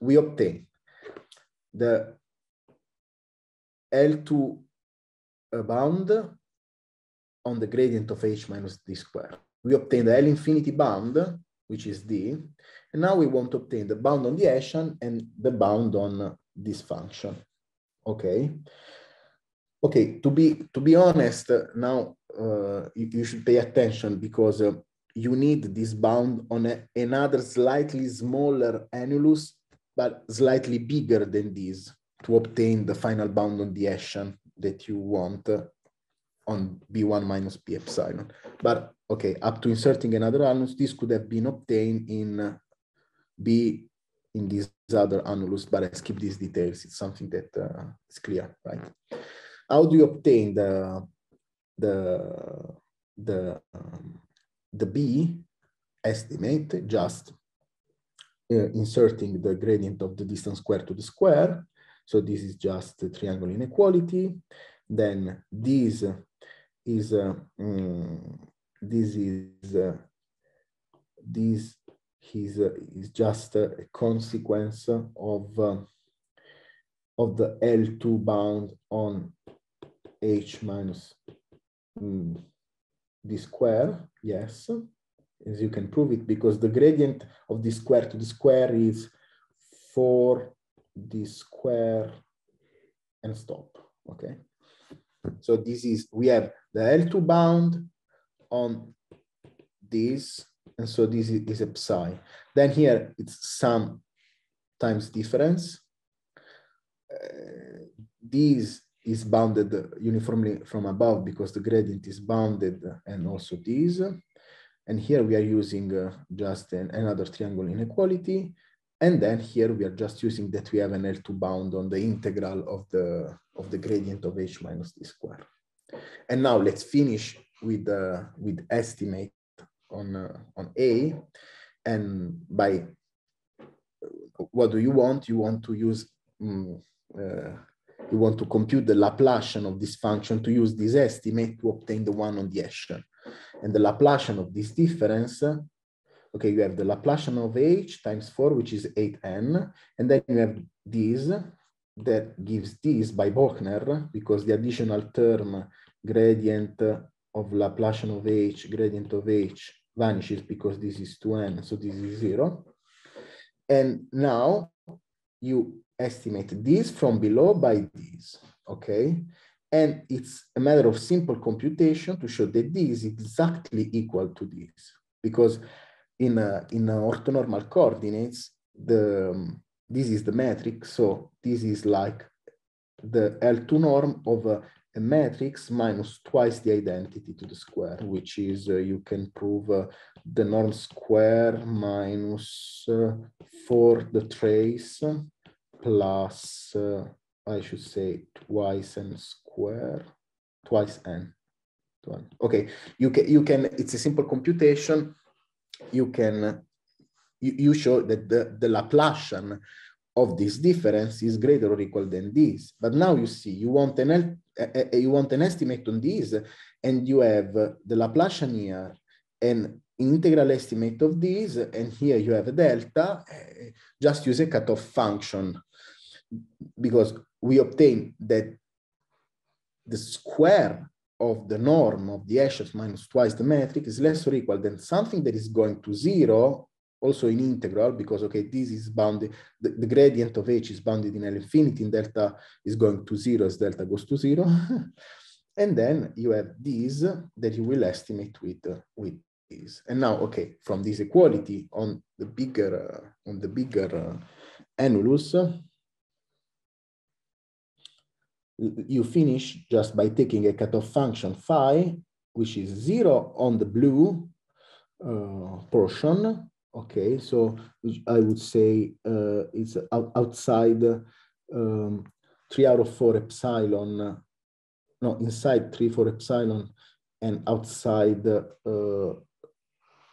we obtain the L2 bound on the gradient of h minus d square. We obtain the L infinity bound, which is d, and now we want to obtain the bound on the Hessian and the bound on this function. Okay. Okay, to be to be honest, now uh, you, you, should pay attention because uh, you need this bound on a, another slightly smaller annulus, but slightly bigger than this to obtain the final bound on the Hessian that you want on B1 minus b epsilon. But okay, up to inserting another annulus, this could have been obtained in uh, B in this other annulus, but I skip these details. It's something that uh, is clear, right? How do you obtain the the the um, the B estimate? Just uh, inserting the gradient of the distance square to the square so this is just the triangle inequality. Then this is uh, mm, this is uh, this is uh, is just a consequence of uh, of the L2 bound on H minus mm, the square. Yes, as you can prove it because the gradient of the square to the square is 4 the square and stop, okay? So this is, we have the L2 bound on this, and so this is a psi. Then here it's sum times difference. Uh, this is bounded uniformly from above because the gradient is bounded and also this. And here we are using uh, just an, another triangle inequality. And then here we are just using that we have an L2 bound on the integral of the, of the gradient of h minus d square. And now let's finish with, uh, with estimate on, uh, on A. And by what do you want? You want to use, um, uh, you want to compute the Laplacian of this function to use this estimate to obtain the one on the Hessian. And the Laplacian of this difference okay, you have the Laplacian of h times 4, which is 8n. And then you have this that gives this by Bochner because the additional term gradient of Laplacian of h, gradient of h vanishes because this is 2n, so this is 0. And now you estimate this from below by this, okay? And it's a matter of simple computation to show that this is exactly equal to this because in a, eh, in a orthonormal coordinates, the um, this is the metric. So this is like the L2 norm of a, eh, a, matrix minus twice the identity to the square, which is uh, you can prove uh, the norm square minus uh, for the trace plus, I should say, twice n square, twice n. Okay, you can, you can, it's a simple computation you can you, you show that the, the Laplacian of this difference is greater or equal than this. But now you see, you want an you want an estimate on this, and you have the Laplacian here, an integral estimate of this, and here you have a delta. Eh, just use a cutoff function because we obtain that the square of the norm of the ashes minus twice the metric is less or equal than something that is going to zero, also in integral, because, okay, this is bounded, the, the gradient of h is bounded in L infinity, and delta is going to zero as delta goes to zero. and then you have these that you will estimate with, uh, with these. And now, okay, from this equality on the bigger, uh, on the bigger uh, annulus, you finish just by taking a cutoff function phi, which is zero on the blue uh, portion. Okay, so I would say uh, it's outside um, three out of four epsilon, no, inside three, four epsilon and outside uh,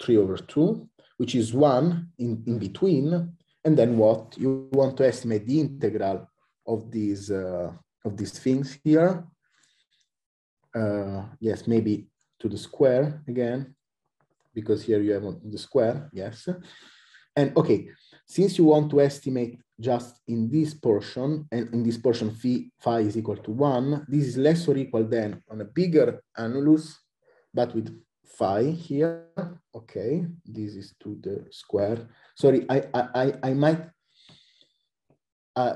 three over two, which is one in, in between. And then what you want to estimate the integral of these uh, of these things here. Uh, yes, maybe to the square again, because here you have the square, yes. And okay, since you want to estimate just in this portion, and in this portion phi, phi is equal to one, this is less or equal than on a bigger annulus, but with phi here, okay, this is to the square. Sorry, I, I, I might uh,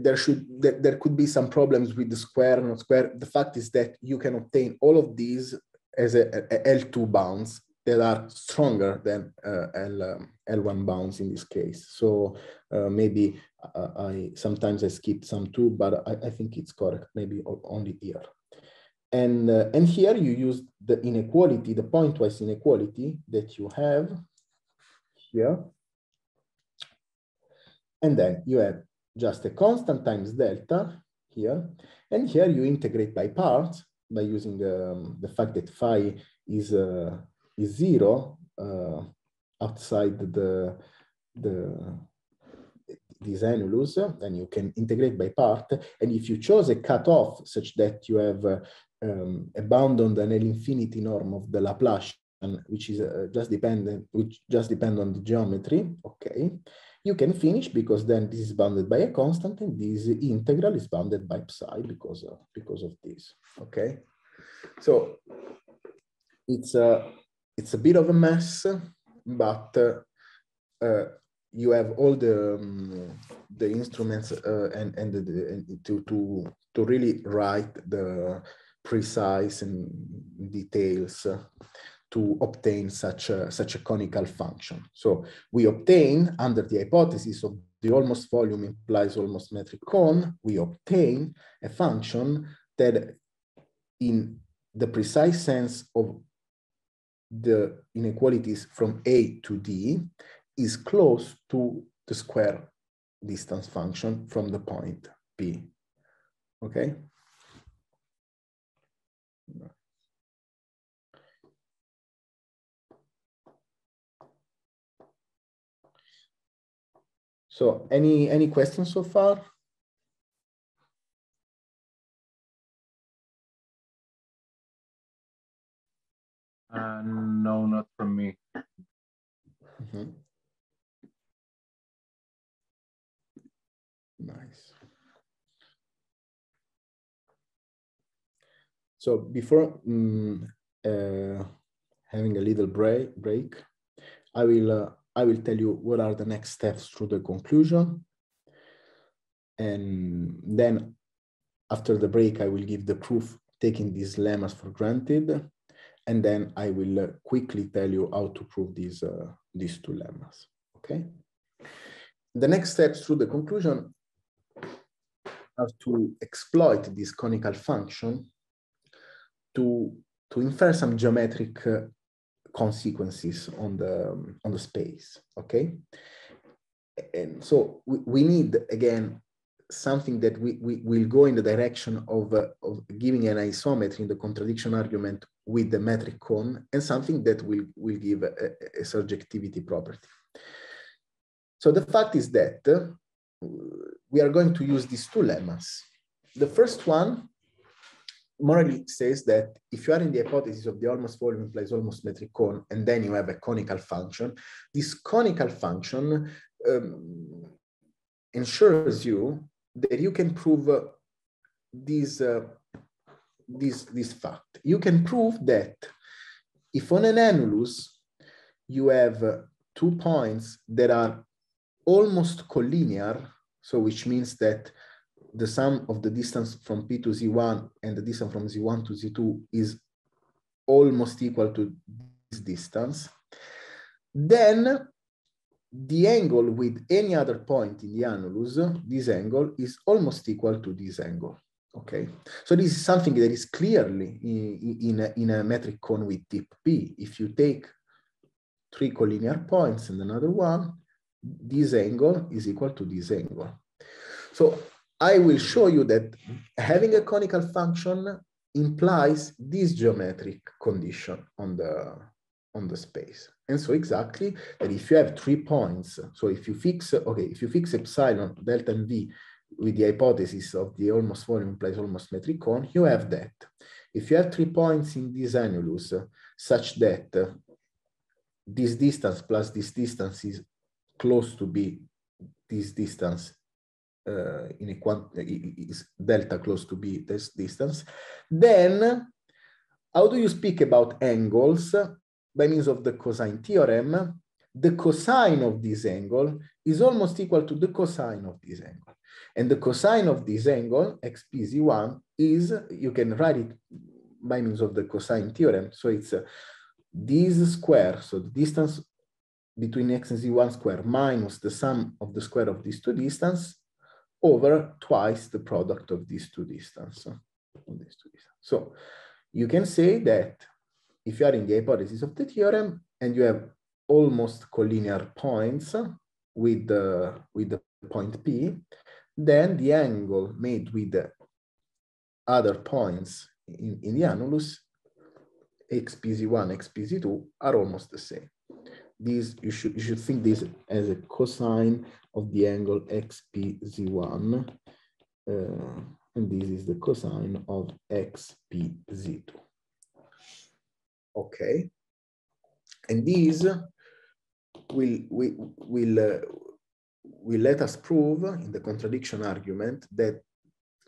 there should there could be some problems with the square not square. The fact is that you can obtain all of these as a, a L2 bounds that are stronger than uh, L, um, L1 bounds in this case. So uh, maybe uh, I sometimes I skip some too, but I, I think it's correct. Maybe only here. And, uh, and here you use the inequality, the pointwise inequality that you have here and then you have just a constant times delta here. And here you integrate by parts by using um, the fact that phi is, uh, is zero uh, outside the, the, this annulus, then you can integrate by part. And if you chose a cutoff such that you have uh, um, a bound on the infinity norm of the Laplacian, which is uh, just dependent, which just depend on the geometry, okay, you can finish because then this is bounded by a constant and this integral is bounded by psi because of, because of this, okay? So it's a, it's a bit of a mess, but uh, uh, you have all the, um, the instruments uh, and, and, the, and to, to, to really write the precise and details to obtain such a, such a conical function. So we obtain, under the hypothesis of the almost volume implies almost metric cone, we obtain a function that in the precise sense of the inequalities from A to D is close to the square distance function from the point P. Okay? So any, any questions so far? Uh, no, not from me. Mm -hmm. Nice. So before um, uh, having a little break, break I will uh, I will tell you what are the next steps through the conclusion. And then after the break, I will give the proof taking these lemmas for granted. And then I will uh, quickly tell you how to prove these, uh, these two lemmas, okay? The next steps through the conclusion are to exploit this conical function to, to infer some geometric uh, consequences on the um, on the space okay and so we, we need again something that we, we will go in the direction of, uh, of giving an isometry in the contradiction argument with the metric cone and something that will, will give a, a surjectivity property. So the fact is that uh, we are going to use these two lemmas. The first one Morally says that if you are in the hypothesis of the almost volume implies almost metric cone, and then you have a conical function, this conical function um, ensures you that you can prove uh, this, uh, this, this fact. You can prove that if on an annulus you have uh, two points that are almost collinear, so which means that the sum of the distance from P to Z1 and the distance from Z1 to Z2 is almost equal to this distance, then the angle with any other point in the annulus, this angle, is almost equal to this angle. Okay, so this is something that is clearly in, in, a, in a metric cone with tip P. If you take three collinear points and another one, this angle is equal to this angle. So I will show you that having a conical function implies this geometric condition on the, on the space. And so exactly that if you have three points, so if you fix, okay, if you fix epsilon delta and V with the hypothesis of the almost volume implies almost metric cone, you have that. If you have three points in this annulus such that uh, this distance plus this distance is close to be this distance uh, in a quant eh, is delta close to b this distance. Then how do you speak about angles? By means of the cosine theorem, the cosine of this angle is almost equal to the cosine of this angle. And the cosine of this angle, xpz1, is, you can write it by means of the cosine theorem. So it's uh, this square, so the distance between x and z1 square minus the sum of the square of these two distances over twice the product of these two distances. Distance. So you can say that if you are in the hypothesis of the theorem and you have almost collinear points with the, with the point P, then the angle made with the other points in, in the annulus, xpz1, xpz2, are almost the same. These, you should, you should think this as a cosine of the angle xpz1, uh, and this is the cosine of xpz2. Okay, and these will will will uh, will let us prove in the contradiction argument that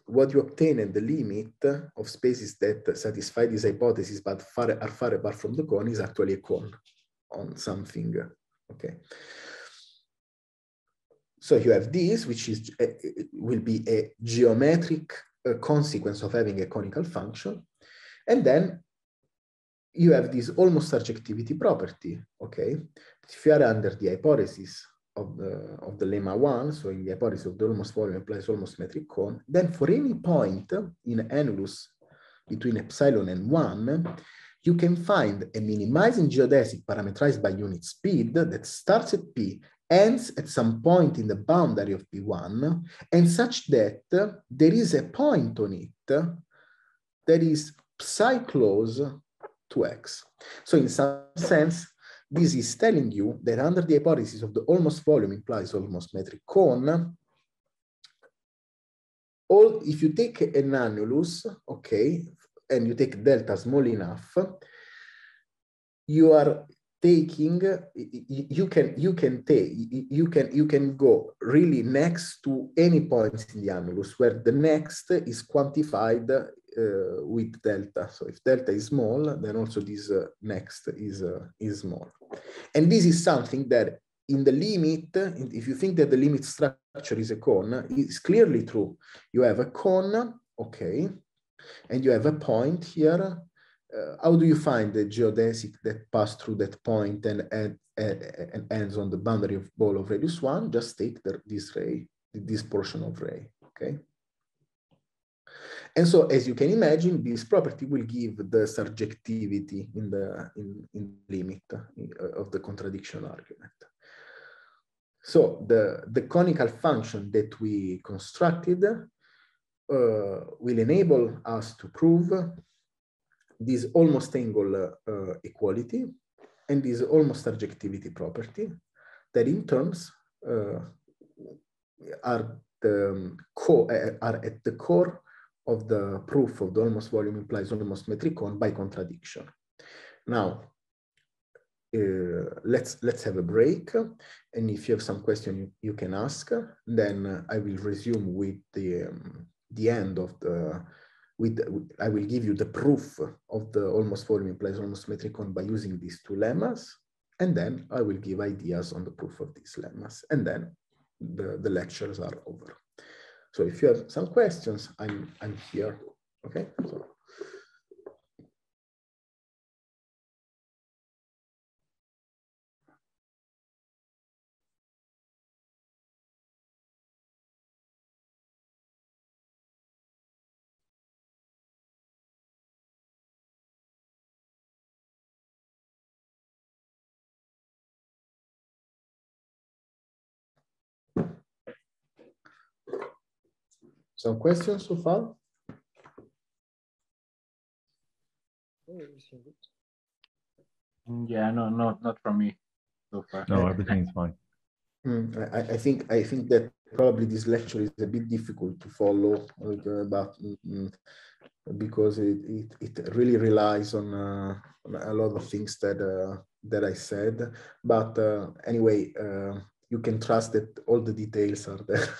what you obtain at the limit of spaces that satisfy this hypothesis but far, are far apart from the cone is actually a cone on something. Okay. So you have this, which is uh, will be a geometric uh, consequence of having a conical function. And then you have this almost surjectivity property, okay? If you are under the hypothesis of the, of the lemma one, so in the hypothesis of the almost volume implies almost metric cone, then for any point in annulus between epsilon and one, you can find a minimizing geodesic parameterized by unit speed that starts at P ends at some point in the boundary of P1 and such that there is a point on it that is psi close to X. So in some sense, this is telling you that under the hypothesis of the almost volume implies almost metric cone, all, if you take an annulus, okay, and you take delta small enough, you are taking you can you can take you can you can go really next to any points in the annulus where the next is quantified uh, with delta so if delta is small then also this uh, next is uh, is small and this is something that in the limit if you think that the limit structure is a cone it's clearly true you have a cone okay and you have a point here uh, how do you find the geodesic that pass through that point and, and, and ends on the boundary of ball of radius one? Just take the, this ray, this portion of ray, okay? And so, as you can imagine, this property will give the surjectivity in the in, in limit uh, of the contradiction argument. So the, the conical function that we constructed uh, will enable us to prove this almost angle uh, equality and this almost surjectivity property that in terms uh, are the um, uh, are at the core of the proof of the almost volume implies almost metricon by contradiction. Now, uh, let's let's have a break, and if you have some question, you, you can ask. Then I will resume with the um, the end of the with, I will give you the proof of the almost volume implies almost metricon by using these two lemmas. And then I will give ideas on the proof of these lemmas. And then the, the lectures are over. So if you have some questions, I'm, I'm here. Okay. So. Some questions so far? Oh, mm, yeah, no, no, not from me so far. No, everything is fine. Mm, I, I think I think that probably this lecture is a bit difficult to follow, uh, but mm, mm, because it, it, it really relies on, uh, on a lot of things that uh, that I said. But uh, anyway, uh, you can trust that all the details are there.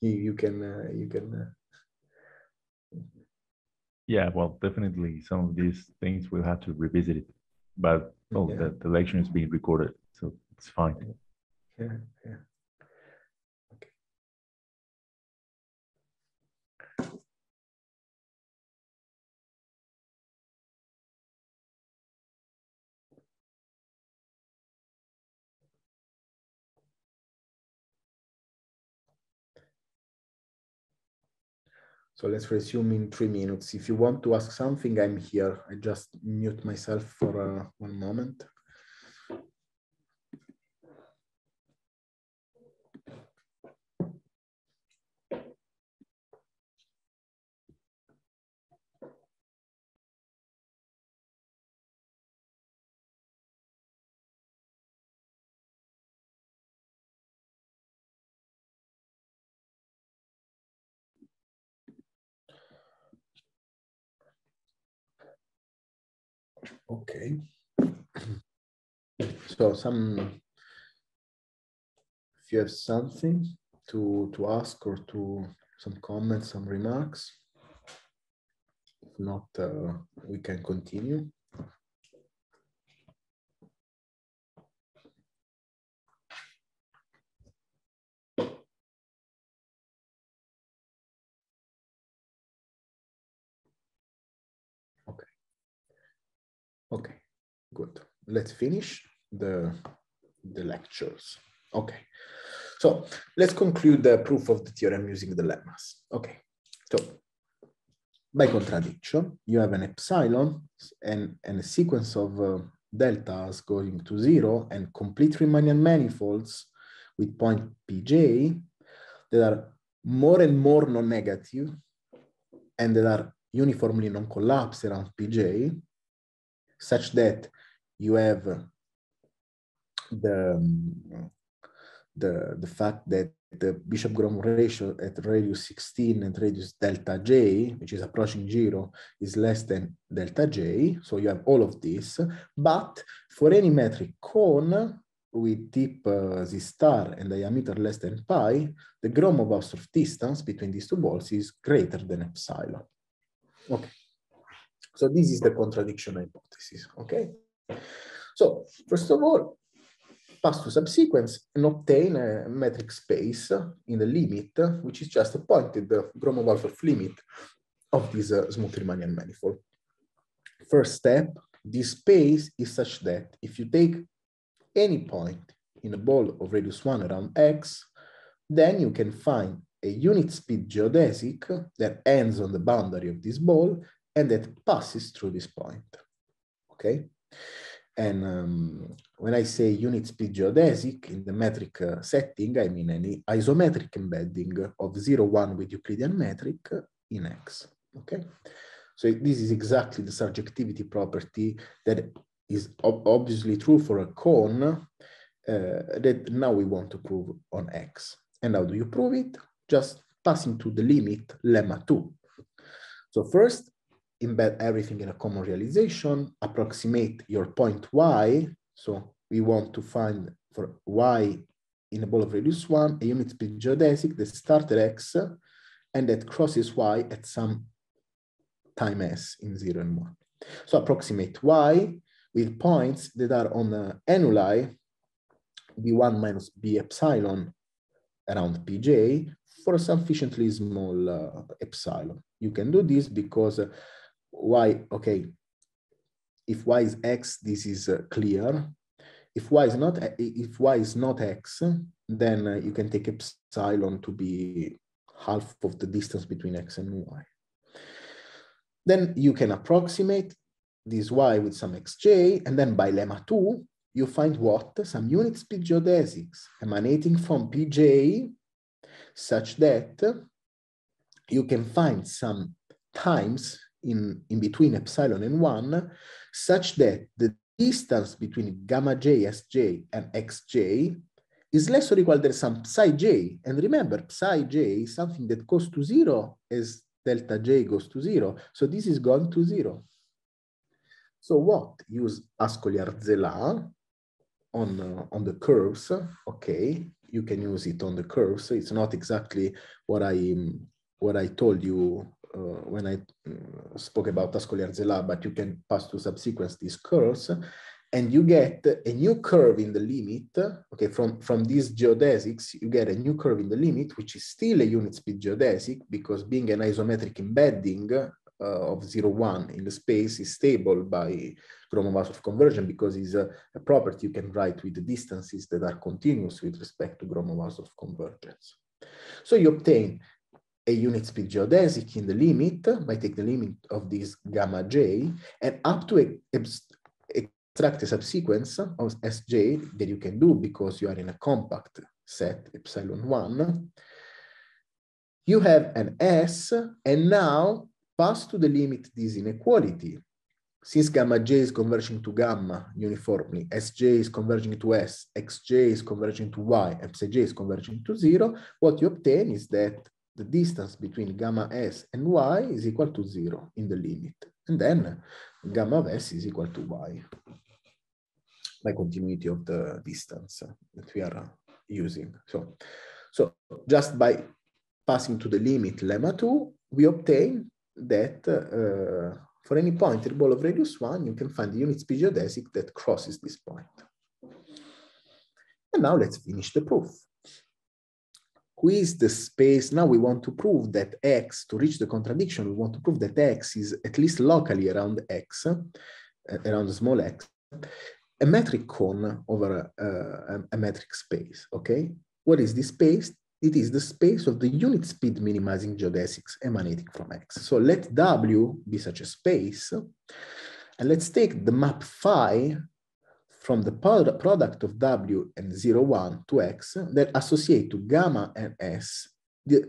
you you can uh, you can. Uh... Yeah, well, definitely some of these things we'll have to revisit it, but oh, yeah. the, the, election is being recorded, so it's fine. Yeah, yeah. So let's resume in three minutes. If you want to ask something, I'm here. I just mute myself for uh, one moment. Okay. So some, if you have something to, to ask or to some comments, some remarks, if not, uh, we can continue. Okay, good. Let's finish the, the lectures. Okay, so let's conclude the proof of the theorem using the lemmas. Okay, so by contradiction, you have an epsilon and, and a sequence of uh, deltas going to zero and complete Riemannian manifolds with point pj that are more and more non-negative and that are uniformly non-collapsed around pj such that you have um, the, the, the fact that the bishop grom ratio at radius 16 and radius delta j, which is approaching zero, is less than delta j. So you have all of this. But for any metric cone with tip uh, z star and diameter less than pi, the Gromov-Ostrov distance between these two balls is greater than epsilon. Okay. So this is the contradiction hypothesis, okay? So first of all, pass to subsequence and obtain a metric space in the limit, which is just a pointed Gromov-Walthorf limit of this uh, smooth Riemannian manifold. First step, this space is such that if you take any point in a ball of radius 1 around x, then you can find a unit speed geodesic that ends on the boundary of this ball and that passes through this point, okay? And um, when I say unit speed geodesic in the metric uh, setting, I mean an isometric embedding of 0, 1 with Euclidean metric in X, okay? So this is exactly the surjectivity property that is ob obviously true for a cone uh, that now we want to prove on X. And how do you prove it? Just passing to the limit lemma 2. So first, embed everything in a common realization, approximate your point y. So we want to find for y in a ball of radius one, a unit speed geodesic that starts at x and that crosses y at some time s in zero and one. So approximate y with points that are on the annuli b1 minus b epsilon around pj for a sufficiently small uh, epsilon. You can do this because uh, y, okay, if y is x, this is uh, clear. If y is not uh, if y is not x, then uh, you can take epsilon to be half of the distance between x and y. Then you can approximate this y with some xj, and then by lemma 2, you find what? Some unit speed geodesics emanating from pj such that you can find some times in, in between epsilon and 1 such that the distance between gamma j, sj, and xj is less or equal than some psi j. And remember, psi j is something that goes to zero as delta j goes to zero. So this is gone to zero. So what? Use Ascoli-Arzela on, uh, on the curves. Okay, you can use it on the curves. It's not exactly what I, what I told you uh, when I uh, spoke about Ascoli-Arzela, but you can pass to subsequence these curves, and you get a new curve in the limit. Okay, from, from these geodesics, you get a new curve in the limit, which is still a unit speed geodesic because being an isometric embedding uh, of zero one in the space is stable by Gromov-Asov conversion because it's a, a, property you can write with the distances that are continuous with respect to Gromov-Asov convergence. So you obtain a unit speed geodesic in the limit by take the limit of this gamma j and up to extract a subsequence of sj that you can do because you are in a compact set epsilon 1 you have an s and now pass to the limit this inequality since gamma j is converging to gamma uniformly, sj is converging to s, xj is converging to y, and xj is converging to zero, what you obtain is that the distance between gamma s and y is equal to zero in the limit. And then gamma of s is equal to y, by continuity of the distance that we are using. So, so just by passing to the limit lemma 2, we obtain that uh, for any point at ball of radius 1, you can find the unit speed geodesic that crosses this point. And now let's finish the proof who is the space now we want to prove that x to reach the contradiction we want to prove that x is at least locally around x uh, around the small x a metric cone over a, a, metric space okay what is this space it is the space of the unit speed minimizing geodesics emanating from x so let w be such a space and let's take the map phi from the product of W and 0, 1 to X that associate to gamma and S the,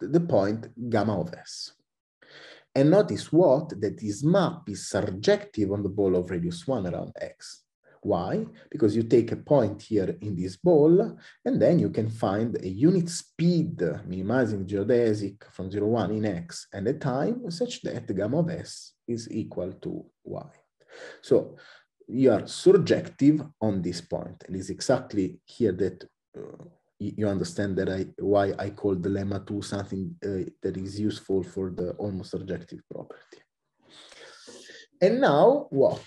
the point gamma of S. And notice what? That this map is surjective on the ball of radius 1 around X. Why? Because you take a point here in this ball, and then you can find a unit speed, minimizing geodesic from 0, 1 in x and a time such that the gamma of s is equal to y. So you are subjective on this point. It is exactly here that uh, you understand that I why I call the lemma two something uh, that is useful for the almost surjective property. And now what?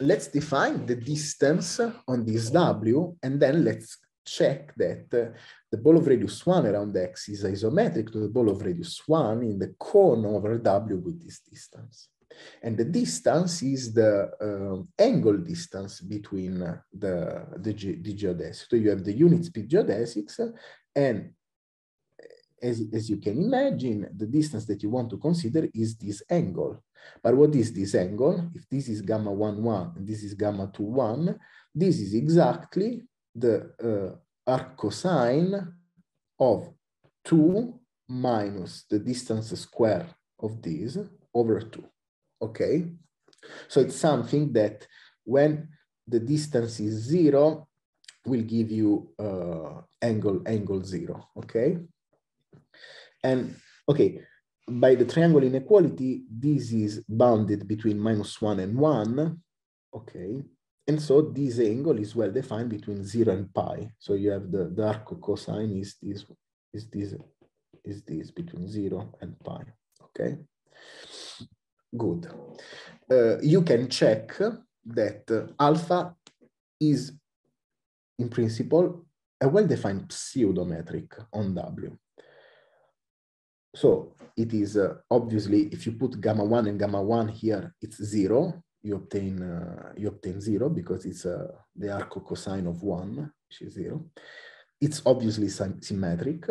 Let's define the distance on this W and then let's check that uh, the ball of radius 1 around x is isometric to the ball of radius 1 in the cone over W with this distance. And the distance is the um, angle distance between the, the, the geodesic. So you have the unit speed geodesics and as, as you can imagine, the distance that you want to consider is this angle. But what is this angle? If this is gamma 1, 1, and this is gamma 2, 1, this is exactly the uh, arc cosine of 2 minus the distance square of this over 2 okay? So it's something that when the distance is zero, will give you uh, angle, angle zero, okay? And okay, by the triangle inequality, this is bounded between minus one and one, okay? And so this angle is well defined between zero and pi. So you have the, the arc cosine is this, is this, is this between zero and pi, okay? good. Uh, you can check that alpha is, in principle, a well-defined pseudometric on W. So it is uh, obviously, if you put gamma 1 and gamma 1 here, it's 0. You obtain, uh, you obtain 0 because it's uh, the arc cosine of 1, which is 0. It's obviously symmetric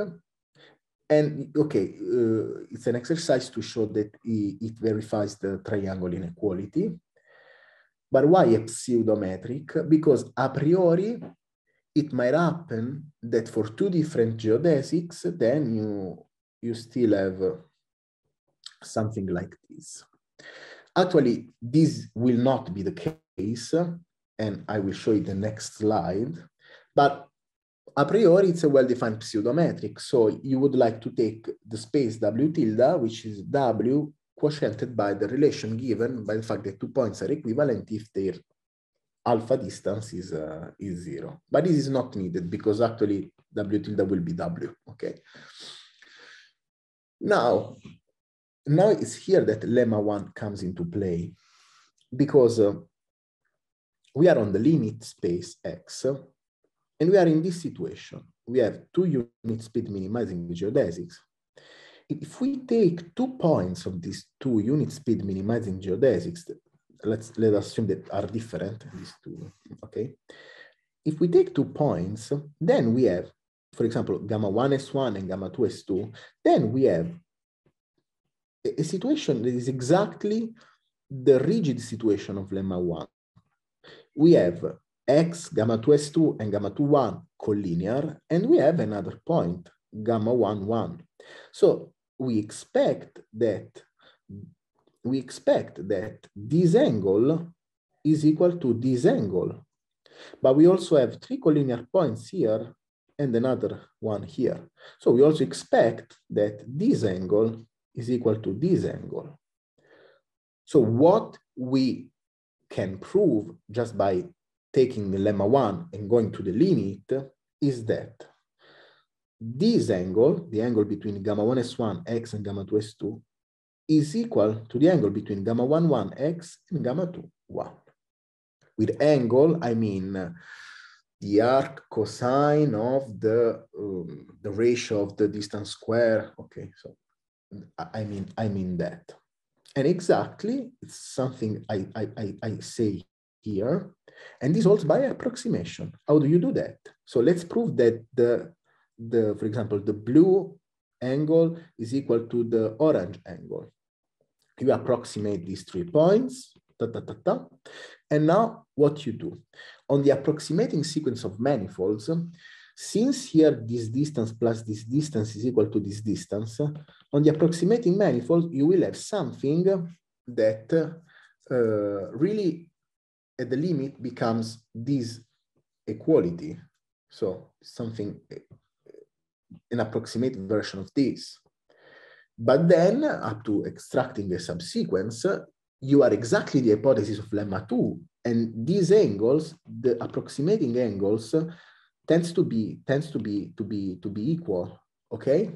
and okay, uh, it's an exercise to show that it verifies the triangle inequality. But why a pseudometric? Because a priori, it might happen that for two different geodesics, then you, you still have uh, something like this. Actually, this will not be the case, and I will show you the next slide, but a priori it's a well-defined pseudometric. So you would like to take the space W tilde, which is W quotiented by the relation given by the fact that two points are equivalent if their alpha distance is, uh, is zero. But this is not needed because actually W tilde will be W, okay? Now, now it's here that lemma one comes into play because uh, we are on the limit space X and we are in this situation. We have two unit speed minimizing geodesics. If we take two points of these two unit speed minimizing geodesics, let's let us assume that are different, these two, okay? If we take two points, then we have, for example, gamma 1 S1 and gamma 2 S2, then we have a, a situation that is exactly the rigid situation of lemma 1. We have x gamma 2s2 and gamma 2 1 collinear, and we have another point, gamma 1 1. So we expect that we expect that this angle is equal to this angle. But we also have three collinear points here and another one here. So we also expect that this angle is equal to this angle. So what we can prove just by taking the lemma 1 and going to the limit is that this angle, the angle between gamma 1 s1 x and gamma 2 s2, is equal to the angle between gamma 1 1 x and gamma 2 1. With angle, I mean the arc cosine of the, um, the ratio of the distance square. Okay, so I mean, I mean that. And exactly, it's something I, I, I, I say here, and this holds by approximation. How do you do that? So let's prove that the, the for example, the blue angle is equal to the orange angle. You approximate these three points, ta ta ta ta, and now what you do? On the approximating sequence of manifolds, since here this distance plus this distance is equal to this distance, on the approximating manifold, you will have something that uh, really at the limit becomes this equality. So something, eh, an approximate version of this. But then up to extracting a subsequence, you are exactly the hypothesis of lemma 2. And these angles, the approximating angles, tends to be tends to be to be to be equal. Okay.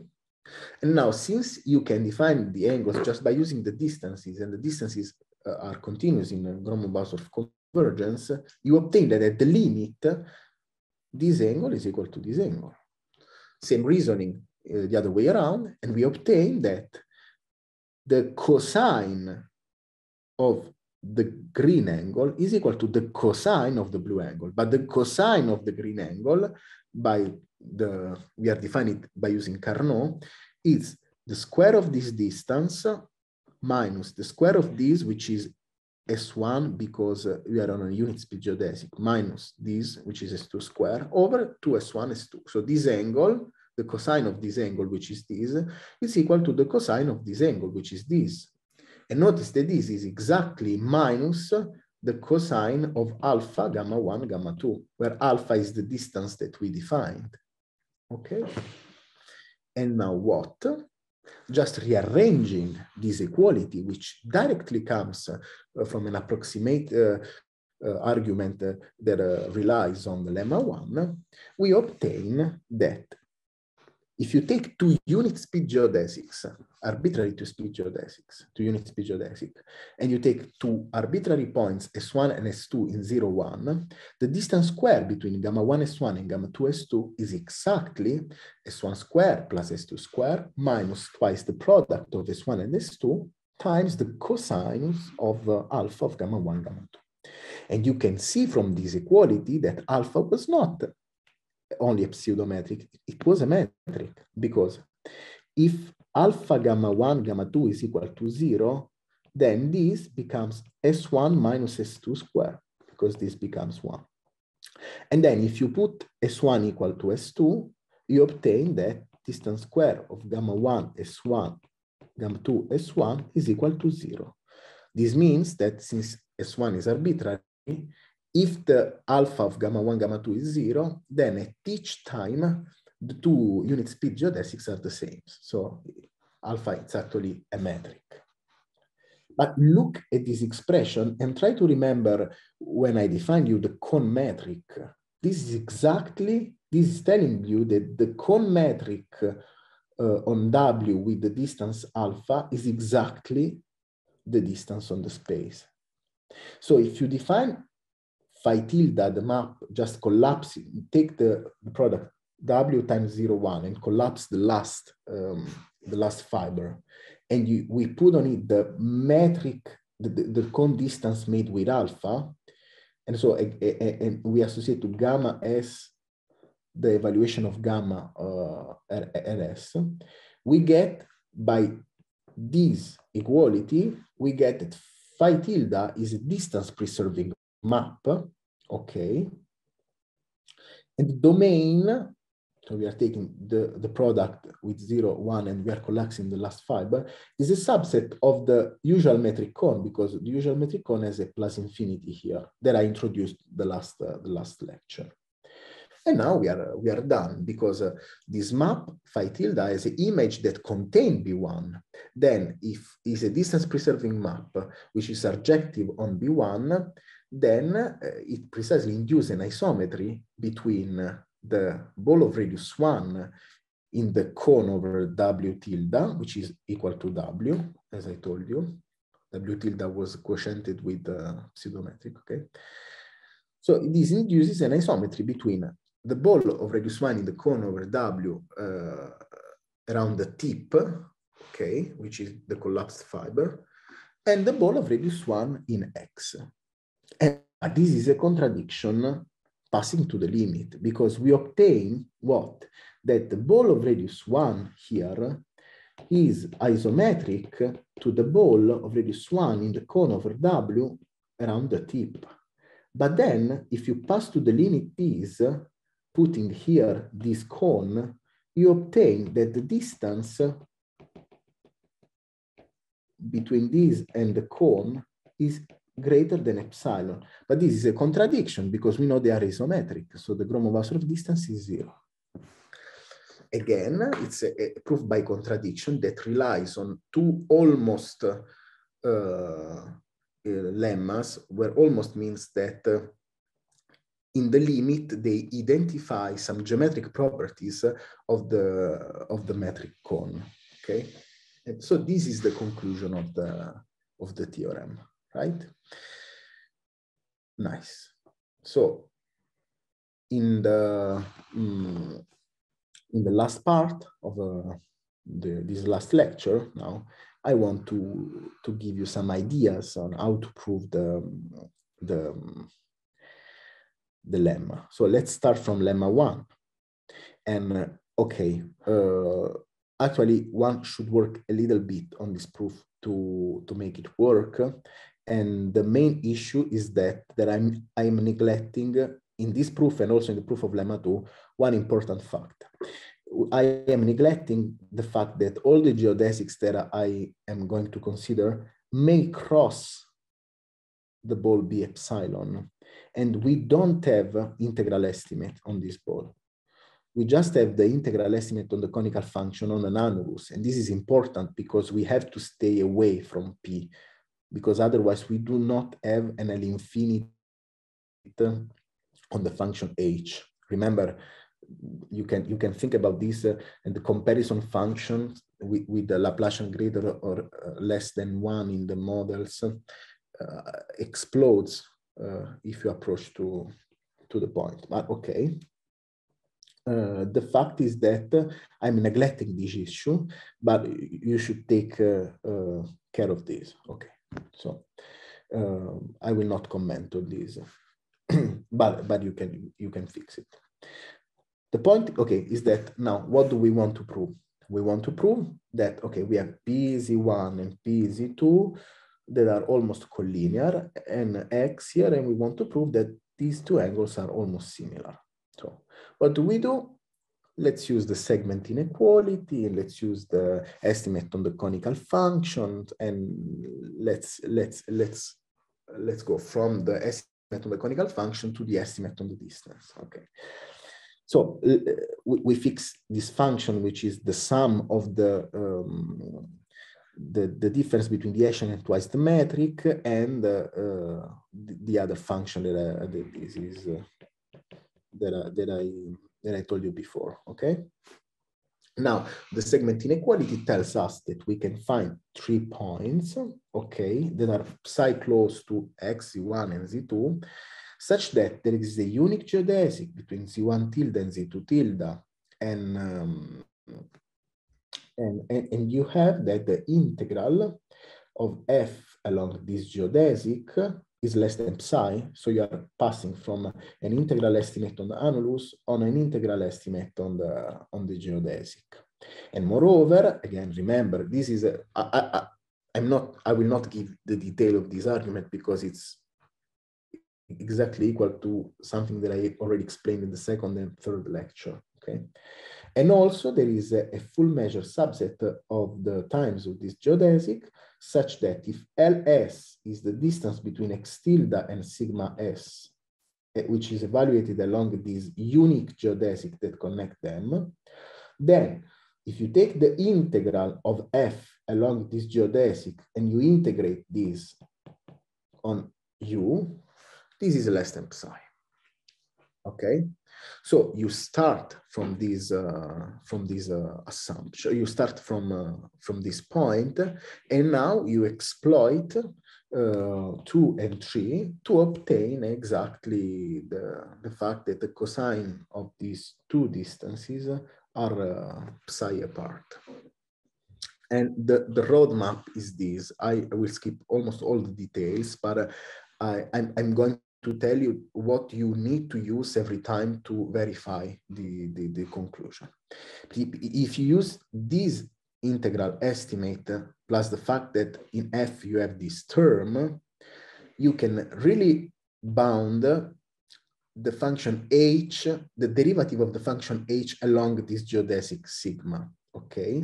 And now, since you can define the angles just by using the distances, and the distances uh, are continuous in uh, gromov of convergence, you obtain that at the limit, this angle is equal to this angle. Same reasoning uh, the other way around, and we obtain that the cosine of the green angle is equal to the cosine of the blue angle, but the cosine of the green angle by the, we are defining it by using Carnot, is the square of this distance minus the square of this, which is s1 because uh, we are on a unit speed geodesic minus this, which is s2 square, over 2s1, s2. So this angle, the cosine of this angle, which is this, is equal to the cosine of this angle, which is this. And notice that this is exactly minus the cosine of alpha, gamma 1, gamma 2, where alpha is the distance that we defined. Okay? And now what? just rearranging this equality, which directly comes uh, from an approximate uh, uh, argument uh, that uh, relies on the lemma one, we obtain that if you take two unit speed geodesics, arbitrary two speed geodesics, two unit speed geodesic, and you take two arbitrary points S1 and S2 in 0, 1, the distance square between gamma 1 S1 and gamma 2 S2 is exactly S1 square plus S2 square minus twice the product of S1 and S2 times the cosines of uh, alpha of gamma 1, gamma 2. And you can see from this equality that alpha was not only a pseudometric, it was a metric because if alpha gamma 1 gamma 2 is equal to 0, then this becomes s1 minus s2 square because this becomes 1. And then if you put s1 equal to s2, you obtain that distance square of gamma 1 s1 gamma 2 s1 is equal to 0. This means that since s1 is arbitrary, if the alpha of gamma 1, gamma 2 is 0, then at each time, the two unit speed geodesics are the same. So alpha is actually a metric. But look at this expression and try to remember when I defined you the cone metric. This is exactly, this is telling you that the cone metric uh, on W with the distance alpha is exactly the distance on the space. So if you define phi tilde, the map just collapses, take the, the product W times zero one and collapse the last, um, the last fiber. And you, we put on it the metric, the, the, the cone distance made with alpha. And so a, a, a, we associate to gamma s the evaluation of gamma uh, We get by this equality, we get that phi tilde is a distance preserving map, okay? And the domain, so we are taking the, the product with zero, one, and we are collapsing the last fiber, is a subset of the usual metric cone because the usual metric cone has a plus infinity here that I introduced the last, uh, the last lecture. And now we are, we are done because uh, this map, phi tilde, is an image that contains B1. Then if is a distance preserving map, which is surjective on B1, then uh, it precisely induces an isometry between the ball of radius 1 in the cone over W tilde, which is equal to W, as I told you. W tilde was quotiented with uh, pseudometric, okay? So this induces an isometry between the ball of radius 1 in the cone over W uh, around the tip, okay, which is the collapsed fiber, and the ball of radius 1 in X, and this is a contradiction passing to the limit because we obtain what? That the ball of radius one here is isometric to the ball of radius one in the cone over W around the tip. But then if you pass to the limit this, putting here this cone, you obtain that the distance between this and the cone is greater than epsilon. But this is a contradiction because we know they are isometric. So the Gromov-Hausdorff distance is zero. Again, it's a, a, proof by contradiction that relies on two almost uh, uh, lemmas, where almost means that uh, in the limit, they identify some geometric properties of the, of the metric cone, okay? And so this is the conclusion of the, of the theorem, right? Nice. So in the mm, in the last part of uh, the, this last lecture now, I want to, to give you some ideas on how to prove the, the, the lemma. So let's start from lemma one. And uh, okay, uh, actually one should work a little bit on this proof to, to make it work. And the main issue is that, that I'm, I'm neglecting in this proof and also in the proof of lemma 2, one important fact. I am neglecting the fact that all the geodesics that I am going to consider may cross the ball B epsilon. And we don't have integral estimate on this ball. We just have the integral estimate on the conical function on an annulus. And this is important because we have to stay away from P because otherwise we do not have an L infinite on the function h. Remember, you can you can think about this uh, and the comparison function with, with the Laplacian greater or uh, less than one in the models uh, explodes uh, if you approach to to the point. But okay. Uh, the fact is that uh, I'm neglecting this issue, but you should take care of this. Okay. So um, I will not comment on this, but but you can you can fix it. The point, okay, is that now what do we want to prove? We want to prove that okay, we have PZ1 and PZ2 that are almost collinear and x here, and we want to prove that these two angles are almost similar. So what do we do? let's use the segment inequality, let's use the estimate on the conical function, and let's let's let's let's go from the estimate on the conical function to the estimate on the distance. Okay. So uh, we, we, fix this function, which is the sum of the um, the, the difference between the Hessian and twice the metric and uh, uh, the, the, other function that, uh, that is, is uh, that I, that I that I told you before. Okay. Now the segment inequality tells us that we can find three points, okay, that are psi close to x z1 and z2, such that there is a unique geodesic between z1 tilde and z2 tilde, and um, and, and, and you have that the integral of f along this geodesic is less than psi, so you are passing from an integral estimate on the annulus on an integral estimate on the on the geodesic. And moreover, again, remember this is a, I, I, I'm not I will not give the detail of this argument because it's exactly equal to something that I already explained in the second and third lecture. Okay. And also there is a, a full measure subset of the times of this geodesic such that if LS is the distance between X tilde and sigma S, eh, which is evaluated along this unique geodesic that connect them, then if you take the integral of F along this geodesic and you integrate this on U, this is less than psi, okay? So you start from these uh, from these uh, assumption. You start from uh, from this point, and now you exploit uh, two and three to obtain exactly the the fact that the cosine of these two distances are uh, psi apart. And the, the roadmap is this. I will skip almost all the details, but uh, I I, am going to tell you what you need to use every time to verify the, the, the conclusion. If you use this integral estimate plus the fact that in f you have this term, you can really bound the function h, the derivative of the function h along this geodesic sigma, okay?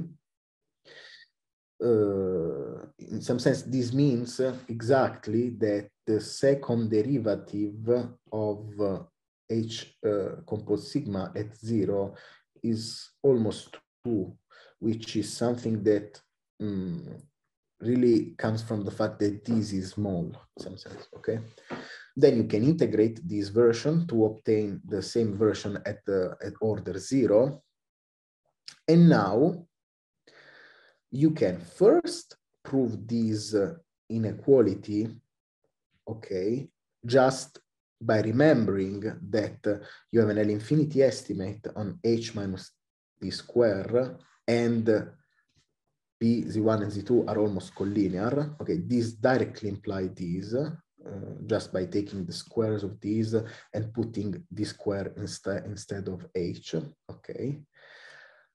uh, in some sense, this means exactly that the second derivative of eh, h uh, eh, compose sigma at zero is almost two, which is something that um, really comes from the fact that this is small in some sense, okay? Then you can integrate this version to obtain the same version at, the, at order zero. And now you can first prove this uh, inequality, okay, just by remembering that uh, you have an L infinity estimate on h minus t square and uh, p z1 and z2 are almost collinear. Okay, this directly implies this uh, just by taking the squares of these and putting the square instead instead of h. Okay,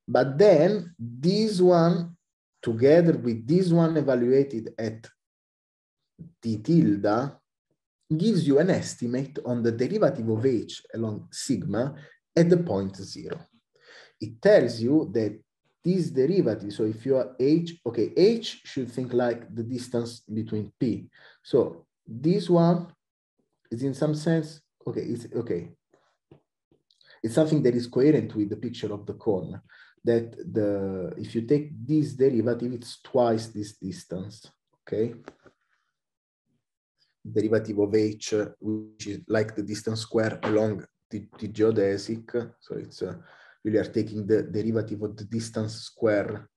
but then this one together with this one evaluated at t tilde gives you an estimate on the derivative of h along sigma at the point zero. It tells you that this derivative, so if you are h, okay, h should think like the distance between p. So this one is in some sense, okay, it's okay. It's something that is coherent with the picture of the cone that the if you take this derivative, it's twice this distance, okay? Derivative of h, which is like the distance square along the, the geodesic. So it's uh, you are taking the derivative of the distance square.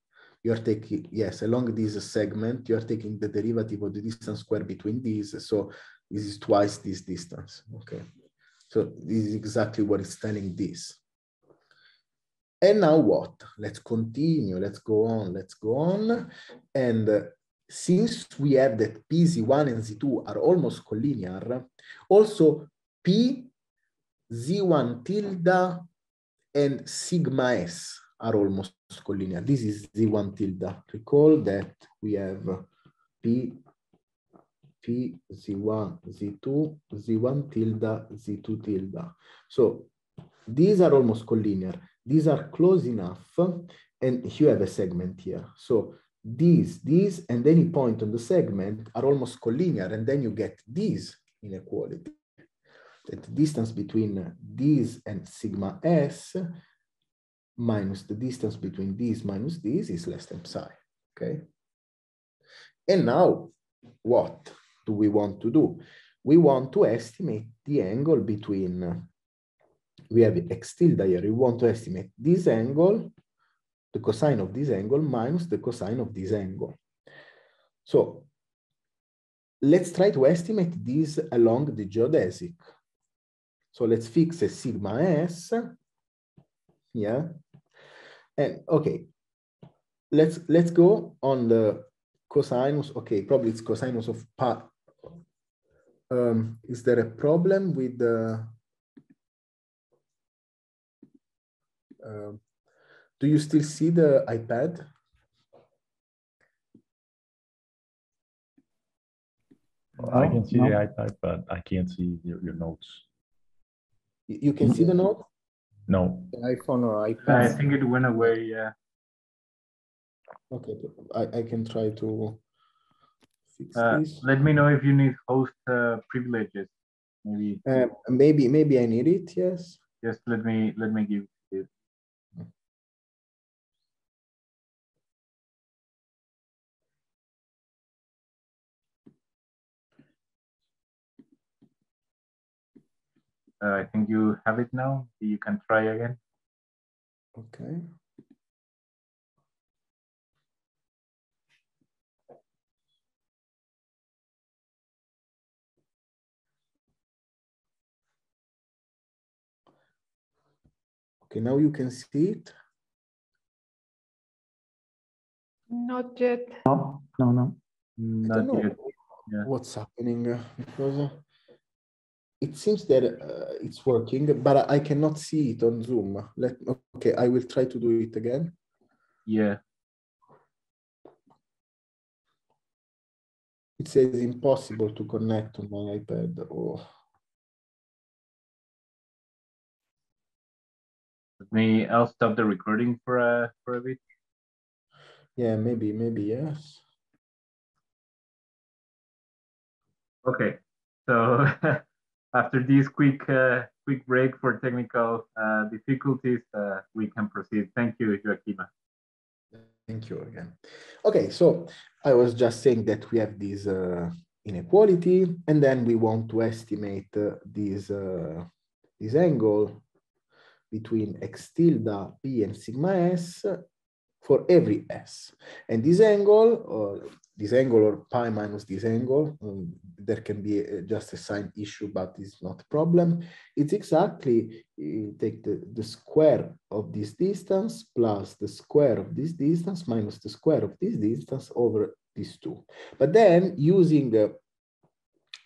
You are taking, yes, along this segment, you are taking the derivative of the distance square between these. So this is twice this distance, okay? So this is exactly what it's telling this. And now what? Let's continue, let's go on, let's go on. And uh, since we have that PZ1 and Z2 are almost collinear, also P, Z1 tilde, and sigma S are almost collinear. This is Z1 tilde. Recall that we have P, P, Z1, Z2, Z1 tilde, Z2 tilde. So these are almost collinear these are close enough, and you have a segment here. So these, these, and any point on the segment are almost collinear, and then you get these inequality. That the distance between these and sigma s minus the distance between these minus these is less than psi, okay? And now what do we want to do? We want to estimate the angle between we have x tilde here. We want to estimate this angle, the cosine of this angle minus the cosine of this angle. So let's try to estimate this along the geodesic. So let's fix a sigma s, yeah? And okay, let's, let's go on the cosinus, okay, probably it's cosinus of pi. Um, is there a problem with the Um, do you still see the iPad? I can see no. the iPad, but I can't see your, your notes. You can see the note? No. The iPhone or iPad? I think it went away, yeah. Okay, I, I can try to fix uh, this. Let me know if you need host uh, privileges, maybe. Uh, maybe, maybe I need it, yes. Yes. let me, let me give Uh, I think you have it now. You can try again. Okay. Okay, now you can see it. Not yet. No, no, no. Not yet. Yeah. What's happening? Uh, because uh, it seems that uh, it's working, but I cannot see it on Zoom. Let okay, I will try to do it again. Yeah. It says impossible to connect to my iPad. Oh. Let me. I'll stop the recording for a for a bit. Yeah, maybe, maybe yes. Okay, so. after this quick uh, quick break for technical uh, difficulties, uh, we can proceed. Thank you, Joaquima. Thank you again. Okay, so I was just saying that we have this uh, inequality, and then we want to estimate uh, this uh, this angle between x tilde p and sigma s for every s. And this angle, this angle or pi minus this angle. Um, there can be a, uh, just a sign issue, but it's not a problem. It's exactly, uh, take the, the square of this distance plus the square of this distance minus the square of this distance over these two. But then using uh,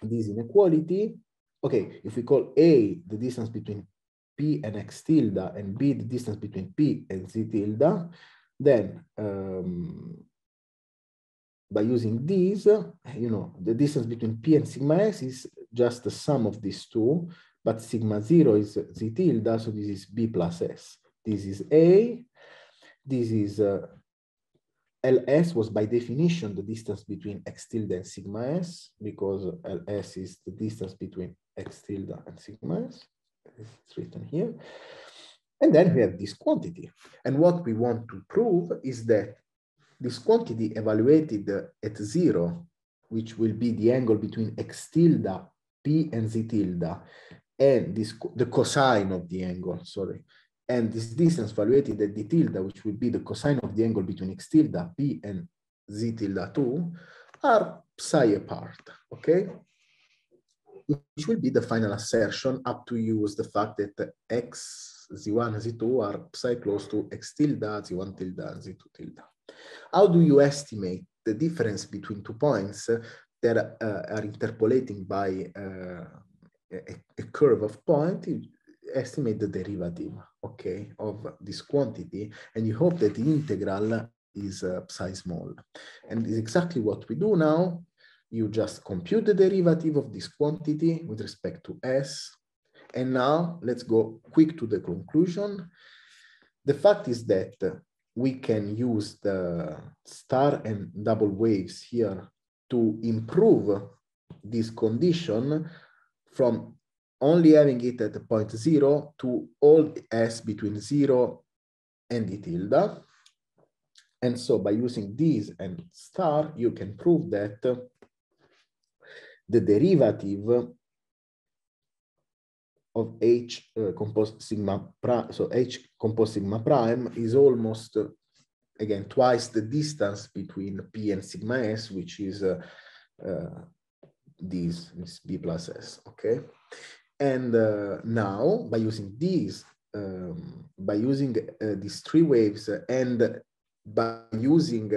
this inequality, okay, if we call A the distance between P and X tilde and B the distance between P and Z tilde, then um, by using these, uh, you know, the distance between P and sigma s is just the sum of these two, but sigma zero is z tilde, so this is B plus S. This is A, this is uh, LS was by definition the distance between X tilde and sigma S, because LS is the distance between X tilde and sigma S, it's written here. And then we have this quantity. And what we want to prove is that this quantity evaluated at zero, which will be the angle between x tilde, p and z tilde, and this the cosine of the angle, sorry, and this distance evaluated at d tilde, which will be the cosine of the angle between x tilde, p and z tilde 2, are psi apart, okay? Which will be the final assertion up to use the fact that x z1 z2 are psi close to x tilde, z1 tilde, and z2 tilde. How do you estimate the difference between two points that uh, are interpolating by uh, a, a, curve of point? You estimate the derivative, okay, of this quantity, and you hope that the integral is uh, psi small. And is exactly what we do now. You just compute the derivative of this quantity with respect to s. And now let's go quick to the conclusion. The fact is that we can use the star and double waves here to improve this condition from only having it at the point zero to all s between zero and the tilde. And so by using this and star, you can prove that the derivative of H uh, composed sigma prime, so H composed sigma prime is almost, uh, again, twice the distance between P and sigma S, which is uh, eh, eh, this, this B plus S, okay? And now, by using these, um, by using these three waves and by using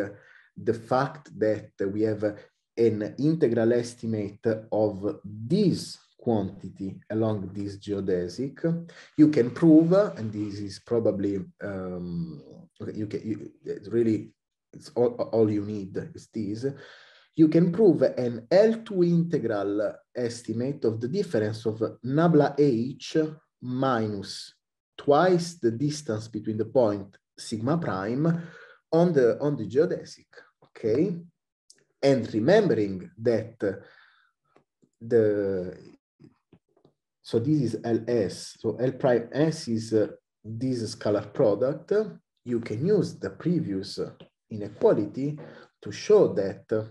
the fact that we have an integral estimate of these quantity along this geodesic, you can prove, and this is probably, um, you can, you, it's really, it's all, all you need is this, you can prove an L2 integral estimate of the difference of nabla h minus twice the distance between the point sigma prime on the, on the geodesic, okay? And remembering that the so this is LS. So L prime S is uh, this scalar product. You can use the previous uh, inequality to show that uh,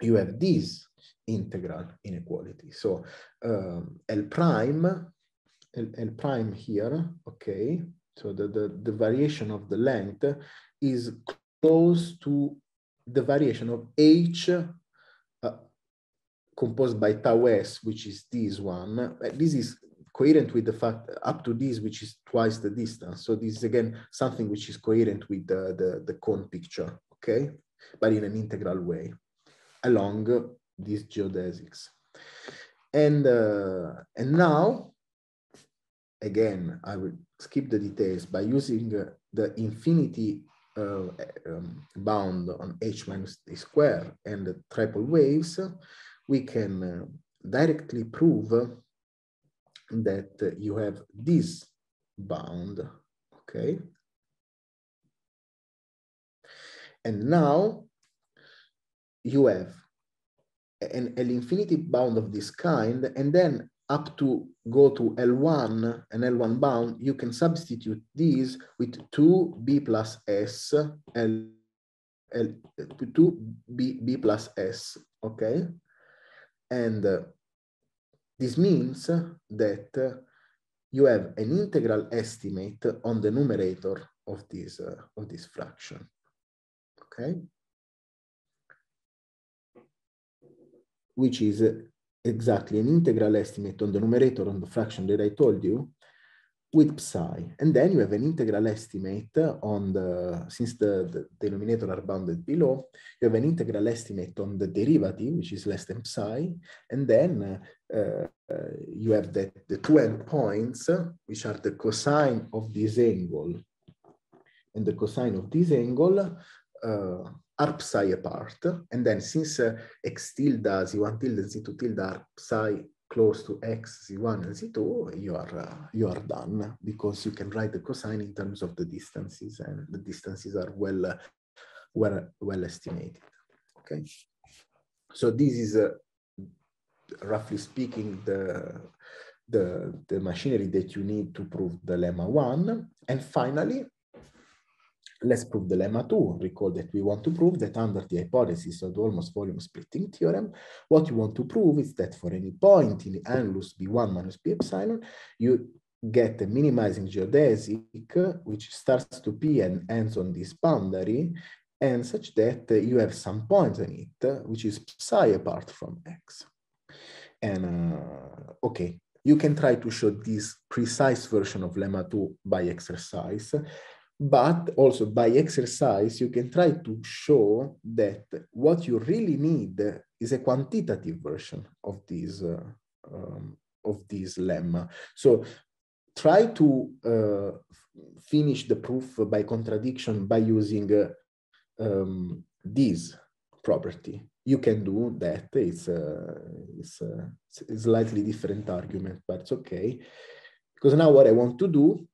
you have this integral inequality. So um, L prime, L, L, prime here, okay, so the, the, the variation of the length is close to the variation of H composed by tau s, which is this one. Uh, this is coherent with the fact up to this, which is twice the distance. So this is again something which is coherent with the, the, the cone picture, okay? But in an integral way along these geodesics. And, uh, and now, again, I will skip the details by using uh, the infinity uh, um, bound on h minus a square and the triple waves, we can uh, directly prove that you have this bound, okay? And now you have an L infinity bound of this kind, and then up to go to L1, an L1 bound, you can substitute these with 2B plus S, L, L, 2B B plus S, okay? And uh, this means that uh, you have an integral estimate on the numerator of this, uh, of this fraction, okay? Which is exactly an integral estimate on the numerator on the fraction that I told you, with psi. And then you have an integral estimate on the, since the, the denominator are bounded below, you have an integral estimate on the derivative, which is less than psi. And then uh, uh, you have the, the two endpoints, which are the cosine of this angle and the cosine of this angle uh, are psi apart. And then since uh, x tilde, z1 tilde, z2 tilde are psi close to x z1 and z2, you are uh, you are done because you can write the cosine in terms of the distances, and the distances are well uh, well well estimated. Okay, so this is uh, roughly speaking the the the machinery that you need to prove the lemma one, and finally Let's prove lemma 2. Recall that we want to prove that under the hypothesis of the almost volume splitting theorem, what you want to prove is that for any point in the annulus B1 minus B epsilon, you get a minimizing geodesic, which starts to P and ends on this boundary, and such that you have some points in it, which is psi apart from x. And uh, okay, you can try to show this precise version of lemma 2 by exercise but also by exercise, you can try to show that what you really need is a quantitative version of this, uh, um, of this lemma. So try to uh, finish the proof by contradiction by using uh, um, this property. You can do that. It's a, uh, it's a, uh, slightly different argument, but it's okay. Because now what I want to do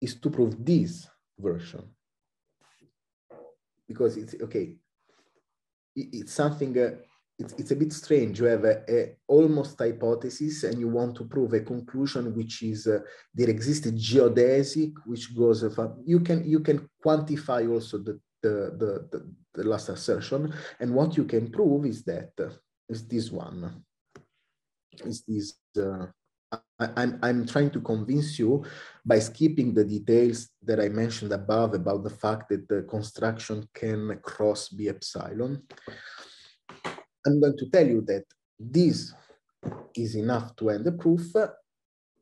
is to prove this version because it's okay it, it's something uh, it's, it's a bit strange you have a, a, almost hypothesis and you want to prove a conclusion which is uh, there exists a geodesic which goes uh, from, you can you can quantify also the the, the, the, the last assertion and what you can prove is that uh, is this one is this uh, I'm, I'm trying to convince you by skipping the details that I mentioned above about the fact that the construction can cross B epsilon. I'm going to tell you that this is enough to end the proof.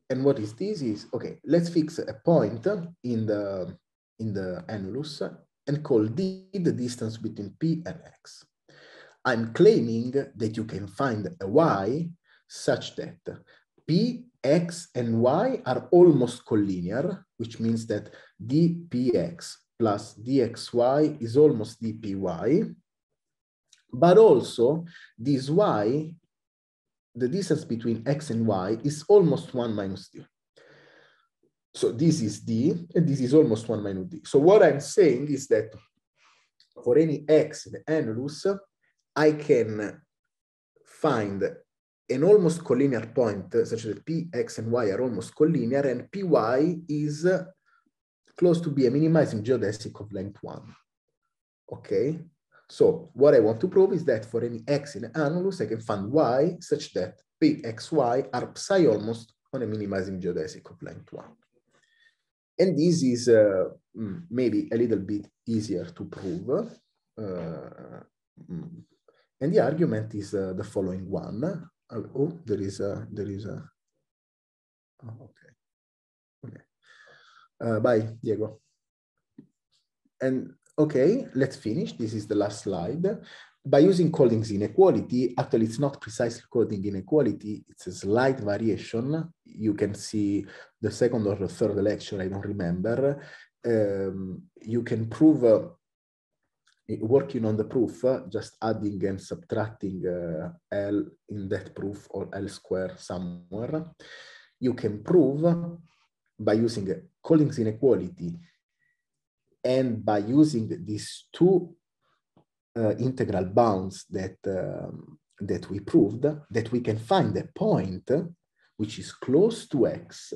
And what is this is, okay, let's fix a point in the, in the annulus and call D the distance between P and X. I'm claiming that you can find a Y such that p, x, and y are almost collinear, which means that dpx plus dxy is almost dpy. But also, this y, the distance between x and y is almost 1 minus d. So this is d, and this is almost 1 minus d. So what I'm saying is that for any x in the annulus, I can find an almost collinear point such that p, x, and y are almost collinear, and py is uh, close to be a minimizing geodesic of length 1. Okay? So what I want to prove is that for any x in an annulus, I can find y such that p, x, y are psi almost on a minimizing geodesic of length 1. And this is uh, mm, maybe a little bit easier to prove. Uh, mm. and the argument is uh, the following one. Oh, oh, there is a, there is a, oh, okay. Okay. Uh, bye, Diego. And okay, let's finish. This is the last slide. By using Collins inequality, actually it's not precisely coding inequality, it's a slight variation. You can see the second or the third lecture, I don't remember. Um, you can prove uh, working on the proof, uh, just adding and subtracting uh, L in that proof or L square somewhere, you can prove by using eh, Collins inequality and by using these two uh, integral bounds that, um, that we proved, that we can find a point which is close to x.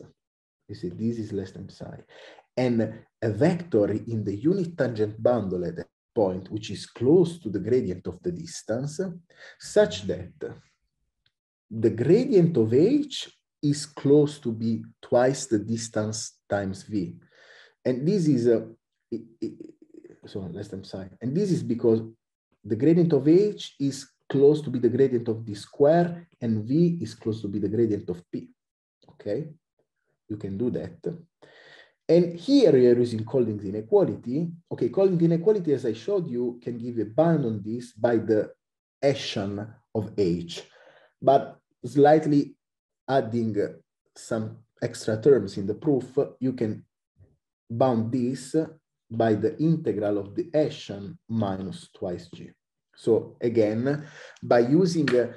You see, this is less than psi. And a vector in the unit tangent bundle at point which is close to the gradient of the distance such that the gradient of h is close to be twice the distance times v. And this is a, uh, so less than sign. And this is because the gradient of h is close to be the gradient of d square and v is close to be the gradient of p. Okay, you can do that. And here we are using Collins inequality. Okay, Collins inequality, as I showed you, can give a bound on this by the action of H, but slightly adding some extra terms in the proof, you can bound this by the integral of the action minus twice g. So again, by using a,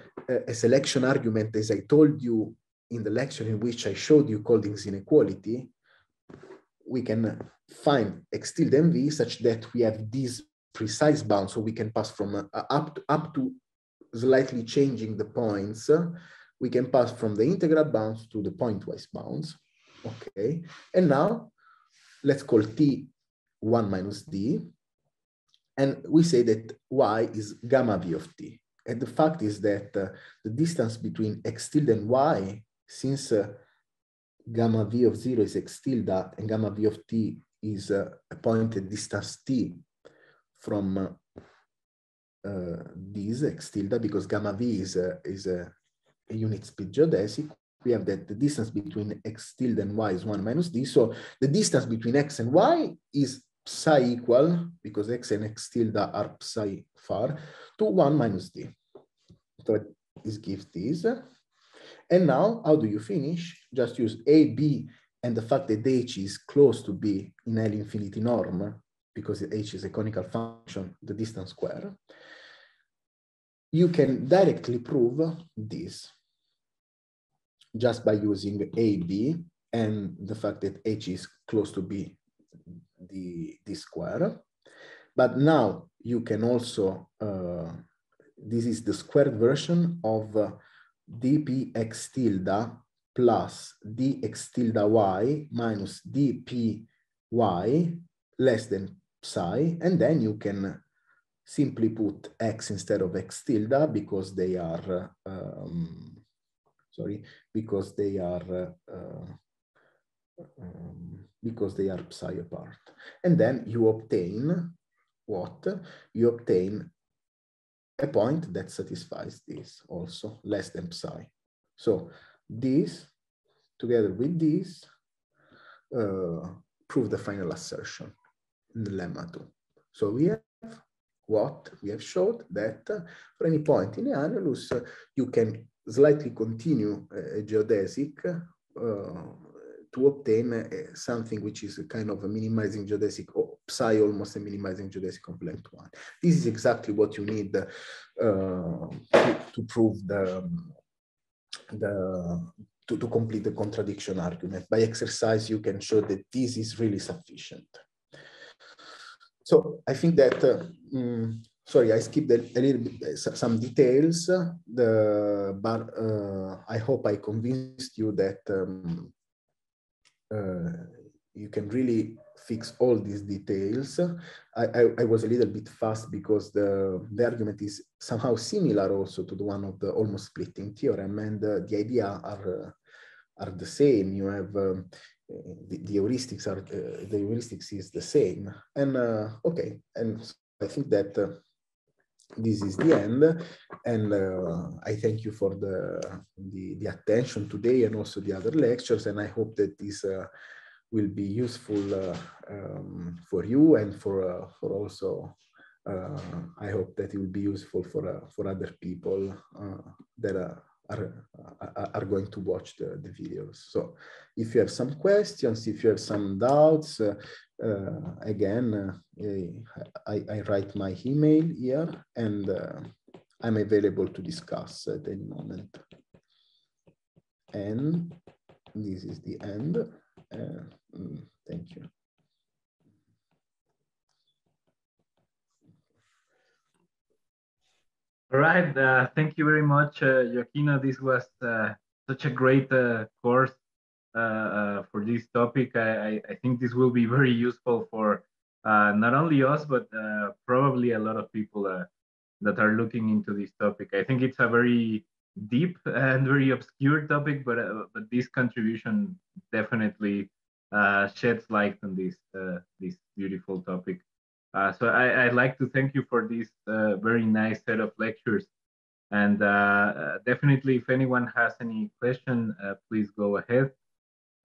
a, selection argument, as I told you in the lecture in which I showed you Colding's inequality, we can find extilled MV such that we have this precise bounds, so we can pass from uh, up, to, up to slightly changing the points. We can pass from the integral bounds to the pointwise bounds. Okay, and now let's call t 1 minus d, and we say that y is gamma v of t. And the fact is that uh, the distance between x tilde and y, since uh, gamma v of 0 is still that, and gamma v of t is uh, a point at distance t from uh, this uh, x tilde because gamma v is a, uh, is a, uh, a unit speed geodesic. We have that the distance between x tilde and y is 1 minus d. So the distance between x and y is psi equal, because x and x tilde are psi far, to 1 minus d. So this gives this. And now, how do you finish? Just use A, B, and the fact that H is close to B in L infinity norm, because H is a conical function, the distance square, you can directly prove this just by using AB and the fact that H is close to B, the, the square. But now you can also, uh, this is the squared version of uh, dpx tilde plus dx tilde y minus dpy less than psi, and then you can simply put x instead of x tilde because they are, um, sorry, because they are, uh, um, because they are psi apart. And then you obtain what? You obtain a point that satisfies this also, less than psi. So this, together with this, uh, prove the final assertion in the lemma 2. So we have what we have showed that uh, for any point in the annulus, uh, you can slightly continue a geodesic uh, to obtain something which is a kind of a minimizing geodesic psi almost a minimizing geodesic complement one. This is exactly what you need uh, to, to, prove the, the to, to complete the contradiction argument. By exercise, you can show that this is really sufficient. So I think that, uh, mm, sorry, I skipped a, a little bit, uh, some details, the, but uh, I hope I convinced you that um, uh, you can really fix all these details. I, I, I, was a little bit fast because the, the argument is somehow similar also to the one of the almost splitting theorem and uh, the idea are, uh, are the same. You have um, the, the, heuristics are, uh, the heuristics is the same. And uh, okay, and so I think that uh, this is the end and uh, i thank you for the, the, the attention today and also the other lectures and i hope that this uh, will be useful uh, um, for you and for, uh, for also, uh, I hope that it will be useful for, for other people that are are, are going to watch the, the videos. So if you have some questions, if you have some doubts, uh, uh, again, uh, I, I write my email here and I'm available to discuss at any moment. And this is the end. Mm, thank you. All right. Uh, thank you very much, uh, Joaquina. This was uh, such a great uh, course uh, uh, for this topic. I, I, think this will be very useful for not only us, but probably a lot of people that are looking into this topic. I think it's a very deep and very obscure topic, but, but this contribution definitely uh, sheds light on this uh, this beautiful topic. Uh, so I, would like to thank you for this uh, very nice set of lectures. And uh, uh, definitely, if anyone has any question, please go ahead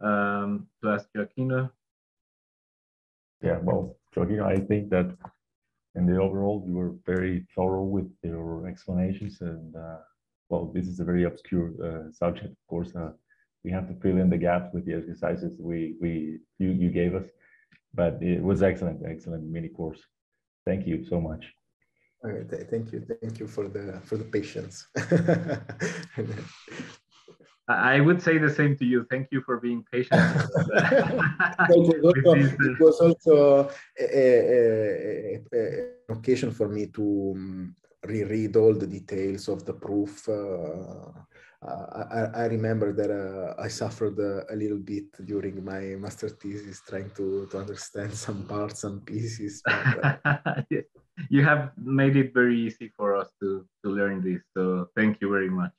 um, to ask Joaquino. Yeah, well, Joaquino, I think that in the overall, you were very thorough with your explanations. And well, this is a very obscure subject, of course we have to fill in the gaps with the exercises we we you, you gave us. But it was excellent, excellent mini course. Thank you so much. All right, th thank you, thank you for the for the patience. I would say the same to you. Thank you for being patient. it was also an occasion for me to um, reread all the details of the proof. Uh, uh, I, I, remember that uh, I suffered uh, a, little bit during my master thesis trying to, to understand some parts, and pieces. But, you have made it very easy for us to, to learn this. So thank you very much.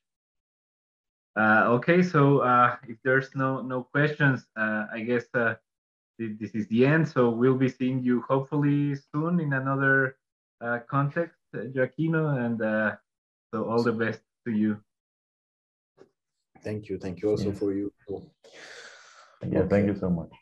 Uh, okay, so uh, if there's no no questions, uh, I guess th this is the end. So we'll be seeing you hopefully soon in another context, Joaquino, and so all the best to you. Thank you. Thank you also yeah. for you. Yeah, okay. thank you so much.